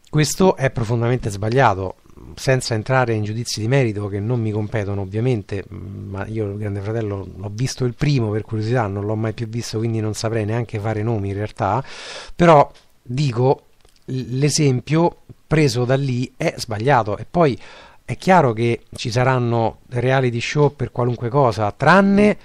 Questo è profondamente sbagliato, senza entrare in giudizi di merito che non mi competono ovviamente, ma io il Grande Fratello l'ho visto il primo per curiosità, non l'ho mai più visto quindi non saprei neanche fare nomi in realtà, però dico l'esempio preso da lì è sbagliato e poi è chiaro che ci saranno reality show per qualunque cosa, tranne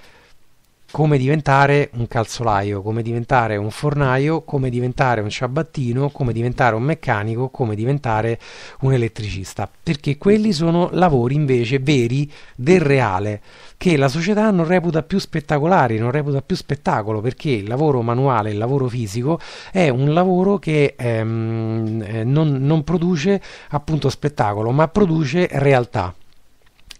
come diventare un calzolaio, come diventare un fornaio, come diventare un ciabattino, come diventare un meccanico, come diventare un elettricista, perché quelli sono lavori invece veri del reale che la società non reputa più spettacolari, non reputa più spettacolo, perché il lavoro manuale, il lavoro fisico è un lavoro che ehm, eh, non, non produce appunto spettacolo, ma produce realtà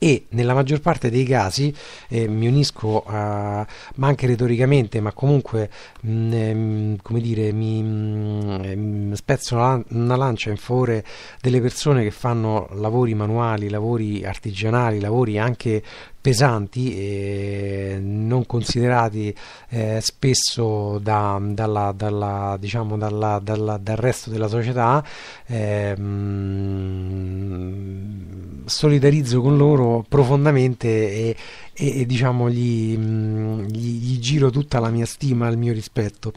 e nella maggior parte dei casi eh, mi unisco a, ma anche retoricamente ma comunque mh, mm, ehm, come dire mi, mh, mm, ehm, spezzo una, una lancia in favore delle persone che fanno lavori manuali lavori artigianali lavori anche pesanti e non considerati eh, spesso da, dalla, dalla, diciamo dalla, dal resto della società eh, mh, solidarizzo con loro profondamente e, e, e diciamo gli, gli, gli giro tutta la mia stima il mio rispetto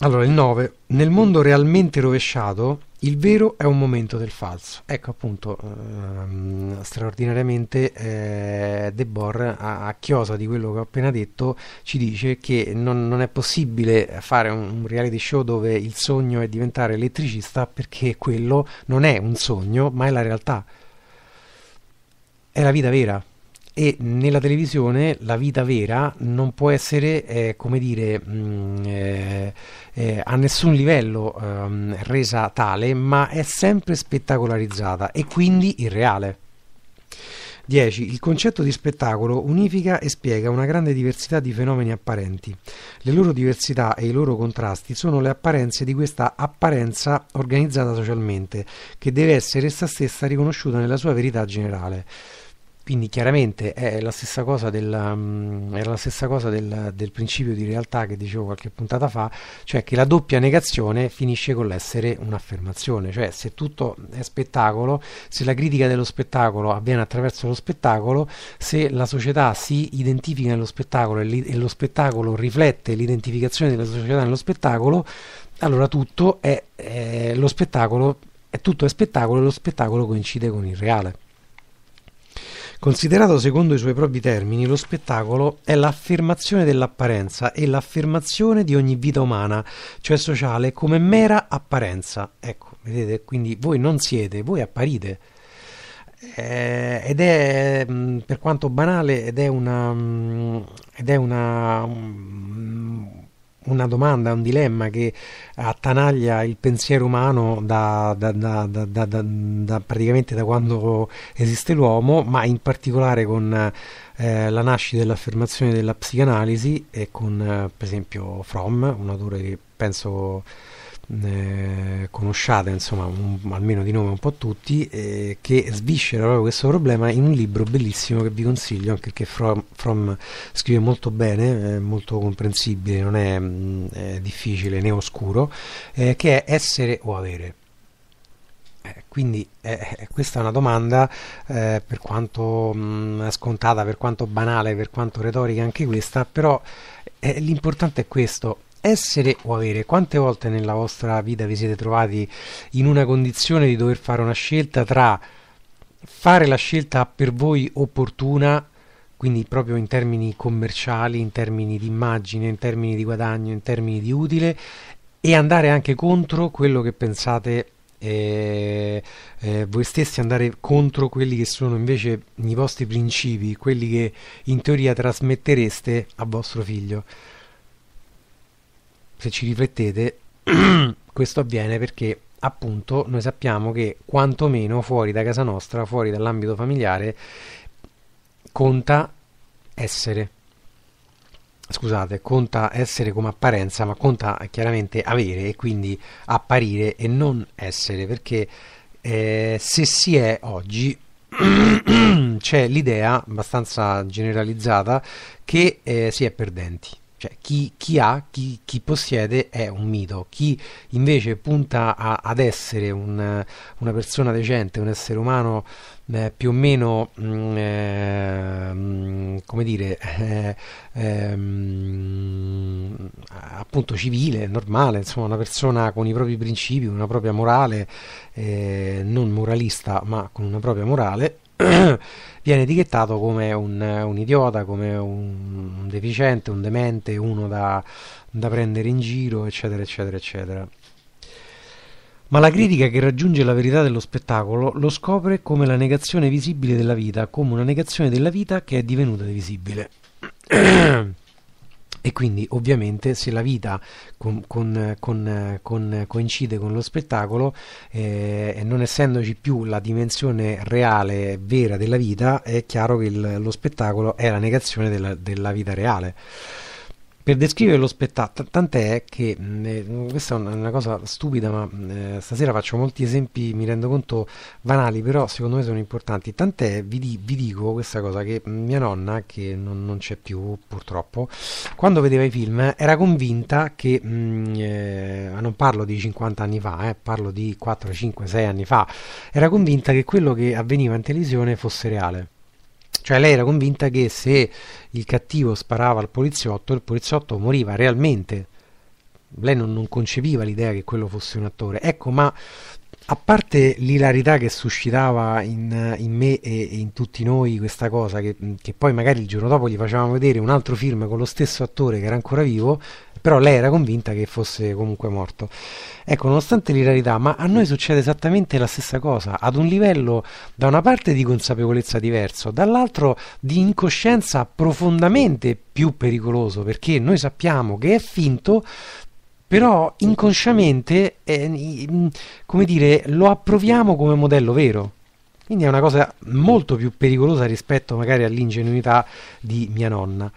allora il 9 nel mondo realmente rovesciato il vero è un momento del falso. Ecco appunto, ehm, straordinariamente eh, De Boer a, a, chiosa di quello che ho appena detto ci dice che non, non è possibile fare un, un, reality show dove il sogno è diventare elettricista perché quello non è un sogno ma è la realtà, è la vita vera e nella televisione la vita vera non può essere, eh, come dire, mh, mm, eh, eh, a nessun livello ehm, resa tale, ma è sempre spettacolarizzata e quindi irreale. 10. Il concetto di spettacolo unifica e spiega una grande diversità di fenomeni apparenti. Le loro diversità e i loro contrasti sono le apparenze di questa apparenza organizzata socialmente, che deve essere essa stessa riconosciuta nella sua verità generale. Quindi chiaramente è la stessa cosa, del, mm, la stessa cosa del, del, principio di realtà che dicevo qualche puntata fa, cioè che la doppia negazione finisce con l'essere un'affermazione, cioè se tutto è spettacolo, se la critica dello spettacolo avviene attraverso lo spettacolo, se la società si identifica nello spettacolo e, li, e lo spettacolo riflette l'identificazione della società nello spettacolo, allora tutto è, è lo spettacolo, è tutto è spettacolo e lo spettacolo coincide con il reale. Considerato secondo i suoi propri termini, lo spettacolo è l'affermazione dell'apparenza e l'affermazione di ogni vita umana, cioè sociale, come mera apparenza. Ecco, vedete, quindi voi non siete, voi apparite. Eh, ed è, mm, per quanto banale, ed è una... Mm, ed è una mm, una domanda, un dilemma che attanaglia il pensiero umano da, da, da, da praticamente da quando esiste l'uomo, ma in particolare con eh, la nascita dell'affermazione della psicanalisi e con eh, per esempio Fromm, un autore che penso eh, conosciate, insomma, un, almeno di nome un po' tutti, eh, che sviscera proprio questo problema in un libro bellissimo che vi consiglio, anche perché From, From scrive molto bene, eh, molto comprensibile, non è, mh, mm, è difficile né oscuro, eh, che è Essere o Avere. Eh, quindi eh, questa è una domanda per quanto mh, mm, scontata, per quanto banale, per quanto retorica anche questa, però l'importante è questo, essere o avere. Quante volte nella vostra vita vi siete trovati in una condizione di dover fare una scelta tra fare la scelta per voi opportuna, quindi proprio in termini commerciali, in termini di immagine, in termini di guadagno, in termini di utile, e andare anche contro quello che pensate eh, eh, voi stessi andare contro quelli che sono invece i vostri principi, quelli che in teoria trasmettereste a vostro figlio se ci riflettete, questo avviene perché appunto noi sappiamo che quantomeno fuori da casa nostra, fuori dall'ambito familiare, conta essere. Scusate, conta essere come apparenza, ma conta chiaramente avere e quindi apparire e non essere, perché eh, se si è oggi c'è l'idea abbastanza generalizzata che eh, si è perdenti cioè, chi, chi, ha, chi, chi, possiede è un mito, chi invece punta a, ad essere un, una persona decente, un essere umano eh, più o meno, mh, mm, eh, mm, come dire, eh, mh, ehm, appunto civile, normale, insomma una persona con i propri principi, una propria morale, eh, non moralista ma con una propria morale, viene etichettato come un, un idiota, come un, un, deficiente, un demente, uno da, da prendere in giro, eccetera, eccetera, eccetera. Ma la critica che raggiunge la verità dello spettacolo lo scopre come la negazione visibile della vita, come una negazione della vita che è divenuta visibile. E quindi ovviamente se la vita con, con, con, coincide con lo spettacolo eh, non essendoci più la dimensione reale, vera della vita, è chiaro che il, lo spettacolo è la negazione della, della vita reale per descrivere lo spettacolo, tant'è che mh, mm, eh, questa è una, cosa stupida, ma mh, mm, eh, stasera faccio molti esempi, mi rendo conto, banali, però secondo me sono importanti. Tant'è, vi, di, vi dico questa cosa, che mm, mia nonna, che non, non, c'è più purtroppo, quando vedeva i film eh, era convinta che, mh, eh, non parlo di 50 anni fa, eh, parlo di 4, 5, 6 anni fa, era convinta che quello che avveniva in televisione fosse reale cioè lei era convinta che se il cattivo sparava al poliziotto, il poliziotto moriva realmente. Lei non, non concepiva l'idea che quello fosse un attore. Ecco, ma a parte l'ilarità che suscitava in, in me e, in tutti noi questa cosa, che, che, poi magari il giorno dopo gli facevamo vedere un altro film con lo stesso attore che era ancora vivo, però lei era convinta che fosse comunque morto. Ecco, nonostante l'ilarità, ma a noi succede esattamente la stessa cosa, ad un livello da una parte di consapevolezza diverso, dall'altro di incoscienza profondamente più pericoloso, perché noi sappiamo che è finto, però inconsciamente, eh, mm, come dire, lo approviamo come modello vero. Quindi è una cosa molto più pericolosa rispetto magari all'ingenuità di mia nonna.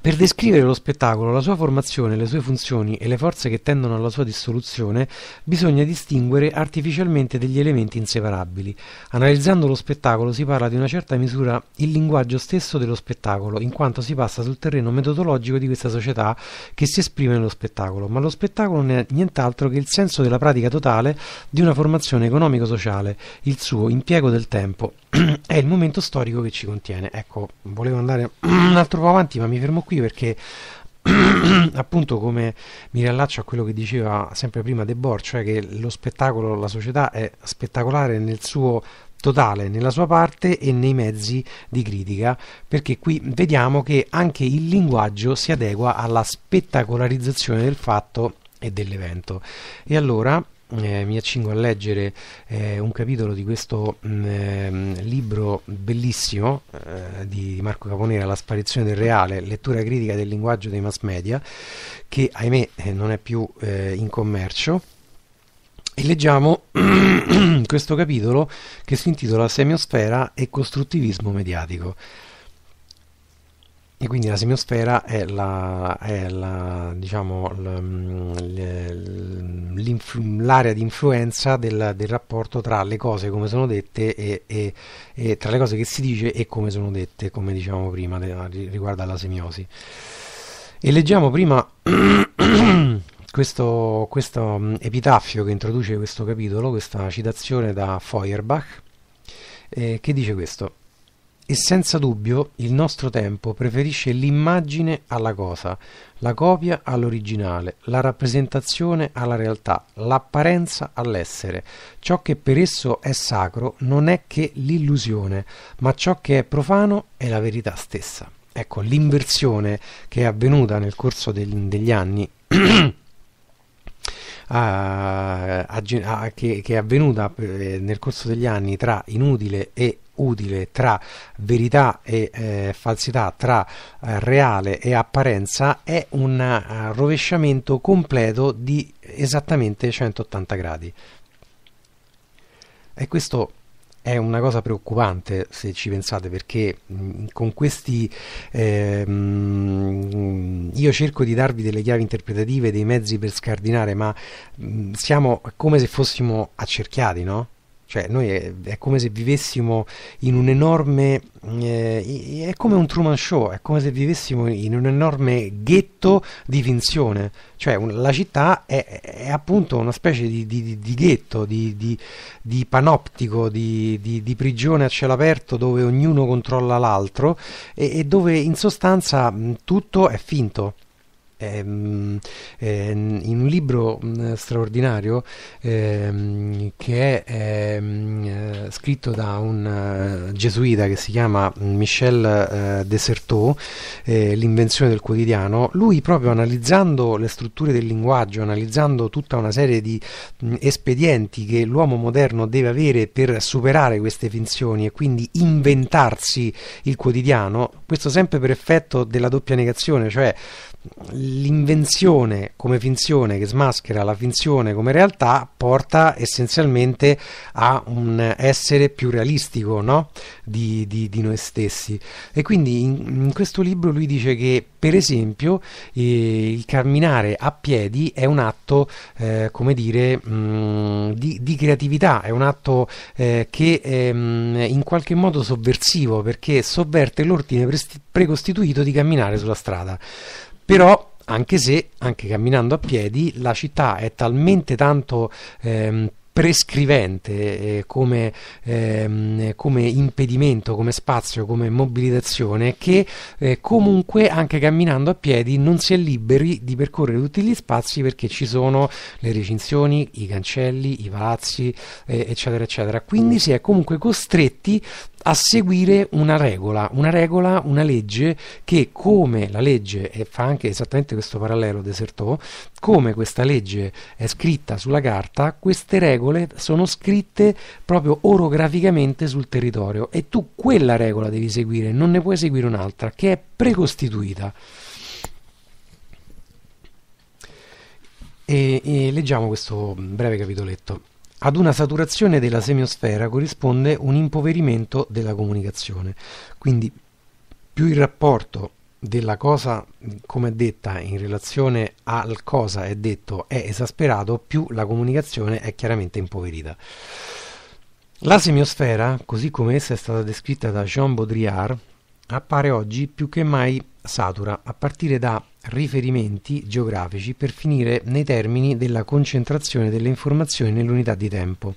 Per descrivere lo spettacolo, la sua formazione, le sue funzioni e le forze che tendono alla sua dissoluzione, bisogna distinguere artificialmente degli elementi inseparabili. Analizzando lo spettacolo si parla di una certa misura il linguaggio stesso dello spettacolo, in quanto si passa sul terreno metodologico di questa società che si esprime nello spettacolo, ma lo spettacolo non è nient'altro che il senso della pratica totale di una formazione economico-sociale, il suo impiego del tempo. è il momento storico che ci contiene. Ecco, volevo andare un altro po' avanti, ma mi fermo qui perché appunto come mi riallaccio a quello che diceva sempre prima De Boer, cioè che lo spettacolo, la società è spettacolare nel suo totale, nella sua parte e nei mezzi di critica, perché qui vediamo che anche il linguaggio si adegua alla spettacolarizzazione del fatto e dell'evento. E allora eh, mi accingo a leggere eh, un capitolo di questo mh, mm, ehm, libro bellissimo eh, di Marco Caponera, La sparizione del reale, lettura critica del linguaggio dei mass media, che ahimè eh, non è più eh, in commercio. E leggiamo questo capitolo che si intitola Semiosfera e costruttivismo mediatico. E quindi la semiosfera è, la, è la, diciamo, mm, l'area di influenza del, del, rapporto tra le cose come sono dette e, e, e, tra le cose che si dice e come sono dette, come dicevamo prima, riguardo alla semiosi. E leggiamo prima questo, questo mm, epitaffio che introduce questo capitolo, questa citazione da Feuerbach, eh, che dice questo. E senza dubbio il nostro tempo preferisce l'immagine alla cosa, la copia all'originale, la rappresentazione alla realtà, l'apparenza all'essere. Ciò che per esso è sacro non è che l'illusione, ma ciò che è profano è la verità stessa. Ecco, l'inversione che è avvenuta nel corso degli, degli anni a, a, a, che, che, è avvenuta eh, nel corso degli anni tra inutile e utile tra verità e eh, falsità, tra eh, reale e apparenza, è un eh, rovesciamento completo di esattamente 180 gradi. E questo è una cosa preoccupante se ci pensate perché con questi eh, io cerco di darvi delle chiavi interpretative dei mezzi per scardinare ma siamo come se fossimo accerchiati no? Cioè, noi è, è, come se vivessimo in un enorme. Eh, è come un Truman Show, è come se vivessimo in un enorme ghetto di finzione. Cioè, un, la città è, è, appunto una specie di, di, di ghetto, di, di panoptico, di, prigione a cielo aperto dove ognuno controlla l'altro e, e dove in sostanza tutto è finto. Ehm, ehm, in un libro mm, straordinario ehm, che è ehm, eh, scritto da un eh, gesuita che si chiama Michel uh, L'invenzione del quotidiano, lui proprio analizzando le strutture del linguaggio, analizzando tutta una serie di mm, espedienti che l'uomo moderno deve avere per superare queste finzioni e quindi inventarsi il quotidiano, questo sempre per effetto della doppia negazione, cioè l'invenzione come finzione che smaschera la finzione come realtà porta essenzialmente a un essere più realistico no? di, di, di, noi stessi. E quindi in, in, questo libro lui dice che per esempio eh, il camminare a piedi è un atto, eh, come dire, mh, mm, di, di, creatività, è un atto eh, che ehm, in qualche modo sovversivo perché sovverte l'ordine precostituito di camminare sulla strada. Però anche se, anche camminando a piedi, la città è talmente tanto... Ehm, prescrivente eh, come, ehm, come, impedimento, come spazio, come mobilitazione che eh, comunque anche camminando a piedi non si è liberi di percorrere tutti gli spazi perché ci sono le recinzioni, i cancelli, i palazzi eh, eccetera eccetera quindi si è comunque costretti a seguire una regola, una regola, una legge che come la legge, e fa anche esattamente questo parallelo Desertò, come questa legge è scritta sulla carta, queste regole sono scritte proprio orograficamente sul territorio e tu quella regola devi seguire, non ne puoi seguire un'altra che è precostituita. E, e leggiamo questo breve capitoletto. Ad una saturazione della semiosfera corrisponde un impoverimento della comunicazione, quindi più il rapporto della cosa come è detta in relazione al cosa è detto è esasperato, più la comunicazione è chiaramente impoverita. La semiosfera, così come essa è stata descritta da Jean Baudrillard, appare oggi più che mai satura, a partire da riferimenti geografici per finire nei termini della concentrazione delle informazioni nell'unità di tempo.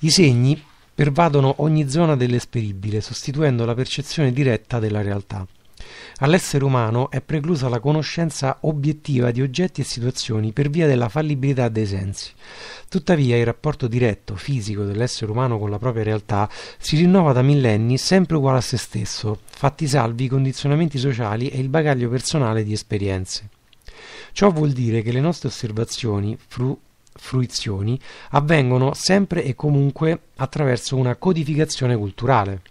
I segni pervadono ogni zona dell'esperibile, sostituendo la percezione diretta della realtà. All'essere umano è preclusa la conoscenza obiettiva di oggetti e situazioni per via della fallibilità dei sensi. Tuttavia il rapporto diretto, fisico dell'essere umano con la propria realtà si rinnova da millenni sempre uguale a se stesso, fatti salvi i condizionamenti sociali e il bagaglio personale di esperienze. Ciò vuol dire che le nostre osservazioni, fru- fruizioni, avvengono sempre e comunque attraverso una codificazione culturale.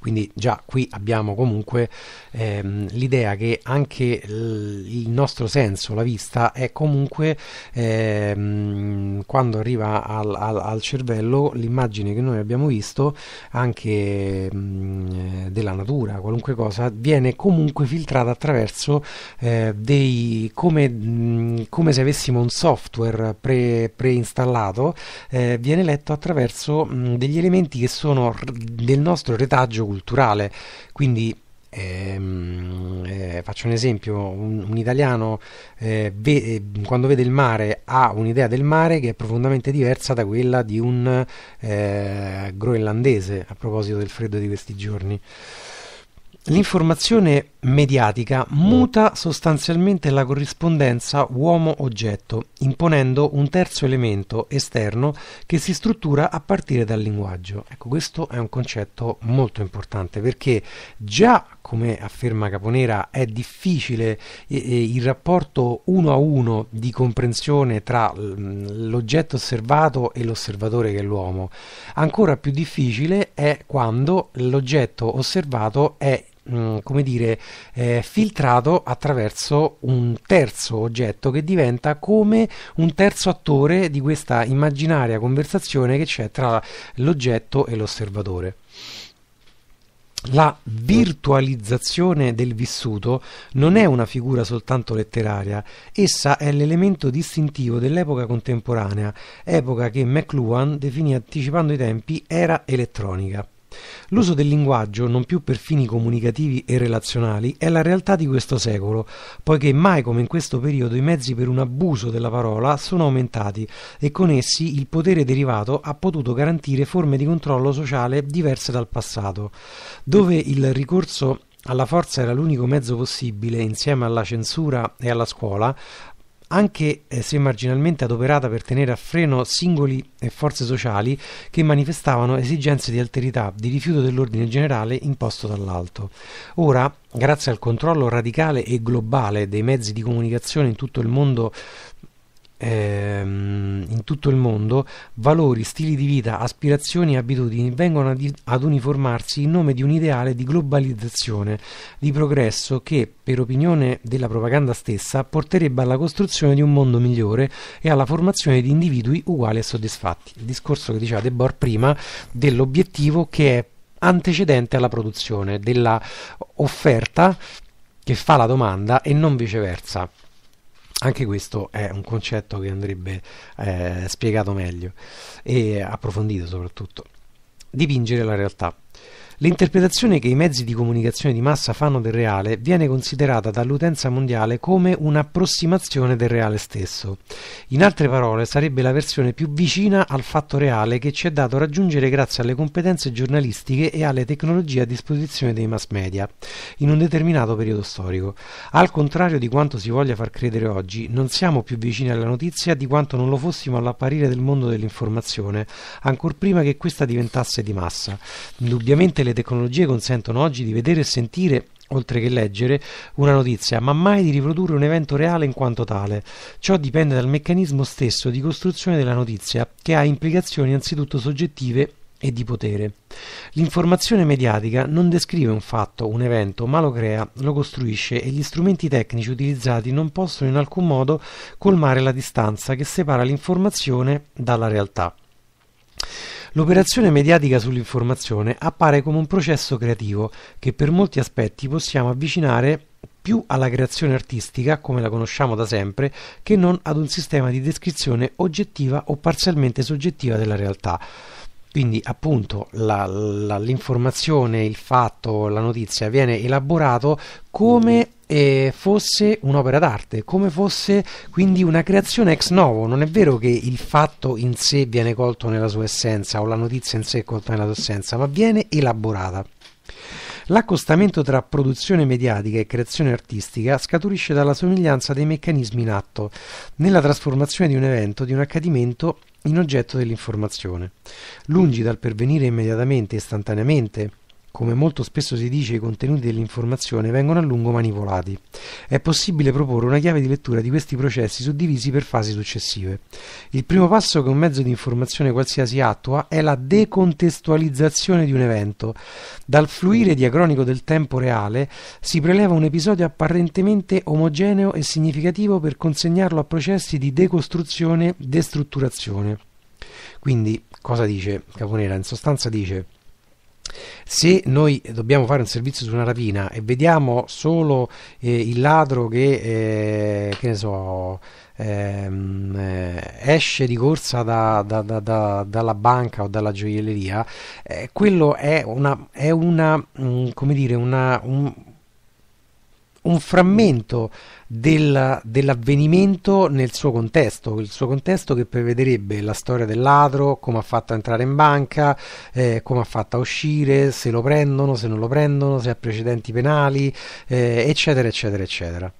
Quindi già qui abbiamo comunque ehm, l'idea che anche il nostro senso, la vista, è comunque ehm, quando arriva al, al, al, cervello l'immagine che noi abbiamo visto, anche mh, mm, della natura, qualunque cosa, viene comunque filtrata attraverso eh, dei come, mh, mm, come, se avessimo un software pre, preinstallato, eh, viene letto attraverso mh, mm, degli elementi che sono del nostro retaggio culturale. Quindi ehm, eh, faccio un esempio, un, un italiano eh, ve, eh, quando vede il mare ha un'idea del mare che è profondamente diversa da quella di un eh, groenlandese a proposito del freddo di questi giorni. L'informazione mediatica muta sostanzialmente la corrispondenza uomo-oggetto, imponendo un terzo elemento esterno che si struttura a partire dal linguaggio. Ecco, questo è un concetto molto importante perché già come afferma Caponera, è difficile il rapporto uno a uno di comprensione tra mm, l'oggetto osservato e l'osservatore che è l'uomo. Ancora più difficile è quando l'oggetto osservato è mm, come dire, eh, filtrato attraverso un terzo oggetto che diventa come un terzo attore di questa immaginaria conversazione che c'è tra l'oggetto e l'osservatore la virtualizzazione del vissuto non è una figura soltanto letteraria, essa è l'elemento distintivo dell'epoca contemporanea, epoca che McLuhan definì anticipando i tempi era elettronica. L'uso del linguaggio, non più per fini comunicativi e relazionali, è la realtà di questo secolo, poiché mai come in questo periodo i mezzi per un abuso della parola sono aumentati e con essi il potere derivato ha potuto garantire forme di controllo sociale diverse dal passato, dove il ricorso alla forza era l'unico mezzo possibile, insieme alla censura e alla scuola, anche eh, se marginalmente adoperata per tenere a freno singoli e eh, forze sociali che manifestavano esigenze di alterità, di rifiuto dell'ordine generale imposto dall'alto. Ora, grazie al controllo radicale e globale dei mezzi di comunicazione in tutto il mondo ehm, in tutto il mondo, valori, stili di vita, aspirazioni e abitudini vengono ad, ad uniformarsi in nome di un ideale di globalizzazione, di progresso che, per opinione della propaganda stessa, porterebbe alla costruzione di un mondo migliore e alla formazione di individui uguali e soddisfatti. Il discorso che diceva De Boer prima dell'obiettivo che è antecedente alla produzione, della offerta che fa la domanda e non viceversa. Anche questo è un concetto che andrebbe eh, spiegato meglio e approfondito soprattutto. Dipingere la realtà. L'interpretazione che i mezzi di comunicazione di massa fanno del reale viene considerata dall'utenza mondiale come un'approssimazione del reale stesso. In altre parole, sarebbe la versione più vicina al fatto reale che ci è dato raggiungere grazie alle competenze giornalistiche e alle tecnologie a disposizione dei mass media in un determinato periodo storico. Al contrario di quanto si voglia far credere oggi, non siamo più vicini alla notizia di quanto non lo fossimo all'apparire del mondo dell'informazione, ancor prima che questa diventasse di massa. Indubbiamente le le tecnologie consentono oggi di vedere e sentire oltre che leggere una notizia, ma mai di riprodurre un evento reale in quanto tale. Ciò dipende dal meccanismo stesso di costruzione della notizia, che ha implicazioni anzitutto soggettive e di potere. L'informazione mediatica non descrive un fatto, un evento, ma lo crea, lo costruisce e gli strumenti tecnici utilizzati non possono in alcun modo colmare la distanza che separa l'informazione dalla realtà. L'operazione mediatica sull'informazione appare come un processo creativo che per molti aspetti possiamo avvicinare più alla creazione artistica, come la conosciamo da sempre, che non ad un sistema di descrizione oggettiva o parzialmente soggettiva della realtà. Quindi appunto la, la, l'informazione, il fatto, la notizia viene elaborato come mm. eh, fosse un'opera d'arte, come fosse quindi una creazione ex novo. Non è vero che il fatto in sé viene colto nella sua essenza o la notizia in sé è colta nella sua essenza, ma viene elaborata. L'accostamento tra produzione mediatica e creazione artistica scaturisce dalla somiglianza dei meccanismi in atto nella trasformazione di un evento, di un accadimento, in oggetto dell'informazione. Lungi dal pervenire immediatamente e istantaneamente come molto spesso si dice i contenuti dell'informazione vengono a lungo manipolati. È possibile proporre una chiave di lettura di questi processi suddivisi per fasi successive. Il primo passo che un mezzo di informazione qualsiasi attua è la decontestualizzazione di un evento. Dal fluire diacronico del tempo reale si preleva un episodio apparentemente omogeneo e significativo per consegnarlo a processi di decostruzione-destrutturazione. Quindi, cosa dice Caponera? In sostanza dice se noi dobbiamo fare un servizio su una rapina e vediamo solo eh, il ladro che, eh, che ne so, ehm, eh, esce di corsa da, da, da, dalla banca o dalla gioielleria, eh, quello è una, è una mh, mm, come dire, una, un, un frammento del, dell'avvenimento nel suo contesto, il suo contesto che prevederebbe la storia del ladro, come ha fatto a entrare in banca, eh, come ha fatto a uscire, se lo prendono, se non lo prendono, se ha precedenti penali, eh, eccetera, eccetera, eccetera.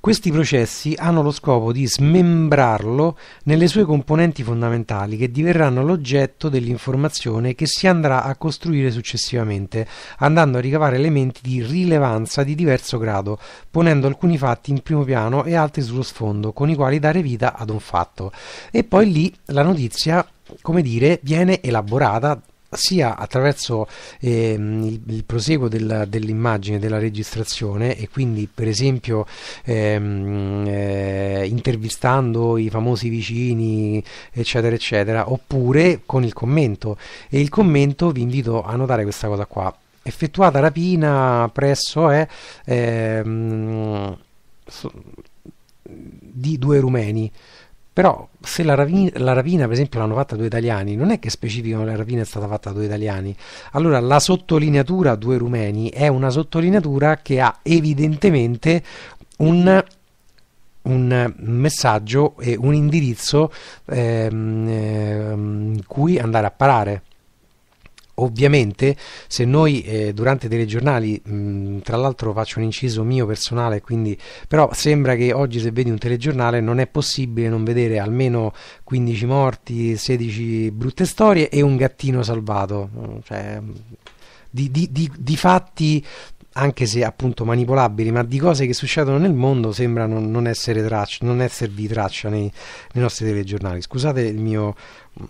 Questi processi hanno lo scopo di smembrarlo nelle sue componenti fondamentali che diverranno l'oggetto dell'informazione che si andrà a costruire successivamente, andando a ricavare elementi di rilevanza di diverso grado, ponendo alcuni fatti in primo piano e altri sullo sfondo, con i quali dare vita ad un fatto. E poi lì la notizia come dire, viene elaborata sia attraverso eh, il, il, proseguo della, dell'immagine, della registrazione e quindi per esempio ehm, eh, intervistando i famosi vicini eccetera eccetera oppure con il commento e il commento vi invito a notare questa cosa qua effettuata rapina presso eh, ehm, so, di due rumeni però se la ravina, la ravina per esempio l'hanno fatta due italiani, non è che specificano che la rapina è stata fatta da due italiani. Allora la sottolineatura due rumeni è una sottolineatura che ha evidentemente un un messaggio e un indirizzo ehm, ehm, cui andare a parare ovviamente se noi eh, durante dei telegiornali mh, tra l'altro faccio un inciso mio personale quindi però sembra che oggi se vedi un telegiornale non è possibile non vedere almeno 15 morti 16 brutte storie e un gattino salvato cioè, di, di, di, di fatti anche se appunto manipolabili, ma di cose che succedono nel mondo sembrano non, non, essere traccia, non esservi traccia nei, nei nostri telegiornali. Scusate il mio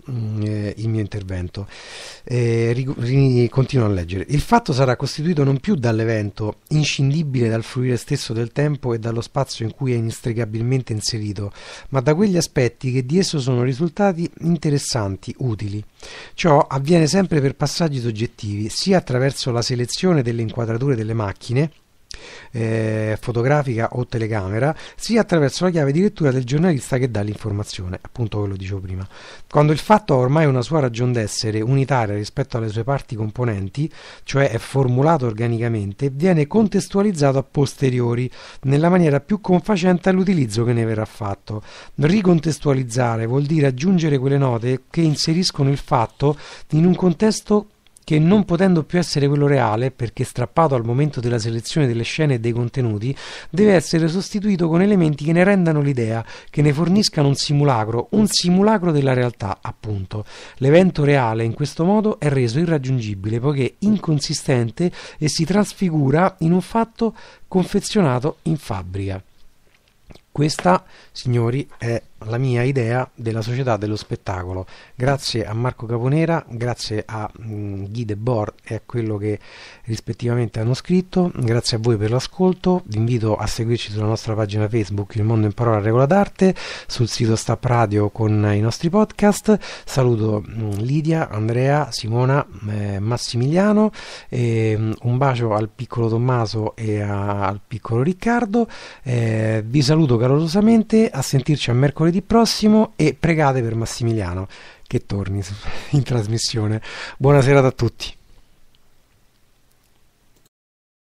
Mm, eh, il mio intervento. Eh, ri, ri, continuo a leggere. Il fatto sarà costituito non più dall'evento, inscindibile dal fruire stesso del tempo e dallo spazio in cui è instregabilmente inserito, ma da quegli aspetti che di esso sono risultati interessanti, utili. Ciò avviene sempre per passaggi soggettivi, sia attraverso la selezione delle inquadrature delle macchine, eh, fotografica o telecamera, sia attraverso la chiave di lettura del giornalista che dà l'informazione, appunto ve lo dicevo prima. Quando il fatto ha ormai una sua ragion d'essere unitaria rispetto alle sue parti componenti, cioè è formulato organicamente, viene contestualizzato a posteriori nella maniera più confacente all'utilizzo che ne verrà fatto. Ricontestualizzare vuol dire aggiungere quelle note che inseriscono il fatto in un contesto che non potendo più essere quello reale, perché strappato al momento della selezione delle scene e dei contenuti, deve essere sostituito con elementi che ne rendano l'idea, che ne forniscano un simulacro, un simulacro della realtà, appunto. L'evento reale in questo modo è reso irraggiungibile, poiché inconsistente e si trasfigura in un fatto confezionato in fabbrica. Questa, signori, è la mia idea della società dello spettacolo. Grazie a Marco Caponera, grazie a mh, mm, Guy Debord e a quello che rispettivamente hanno scritto, grazie a voi per l'ascolto, vi invito a seguirci sulla nostra pagina Facebook Il Mondo in Parola Regola d'Arte, sul sito Stap Radio con i nostri podcast, saluto mh, mm, Lidia, Andrea, Simona, eh, Massimiliano, eh, un bacio al piccolo Tommaso e a, al piccolo Riccardo, eh, vi saluto calorosamente, a sentirci a mercoledì mercoledì prossimo e pregate per Massimiliano che torni in trasmissione. Buona serata a tutti.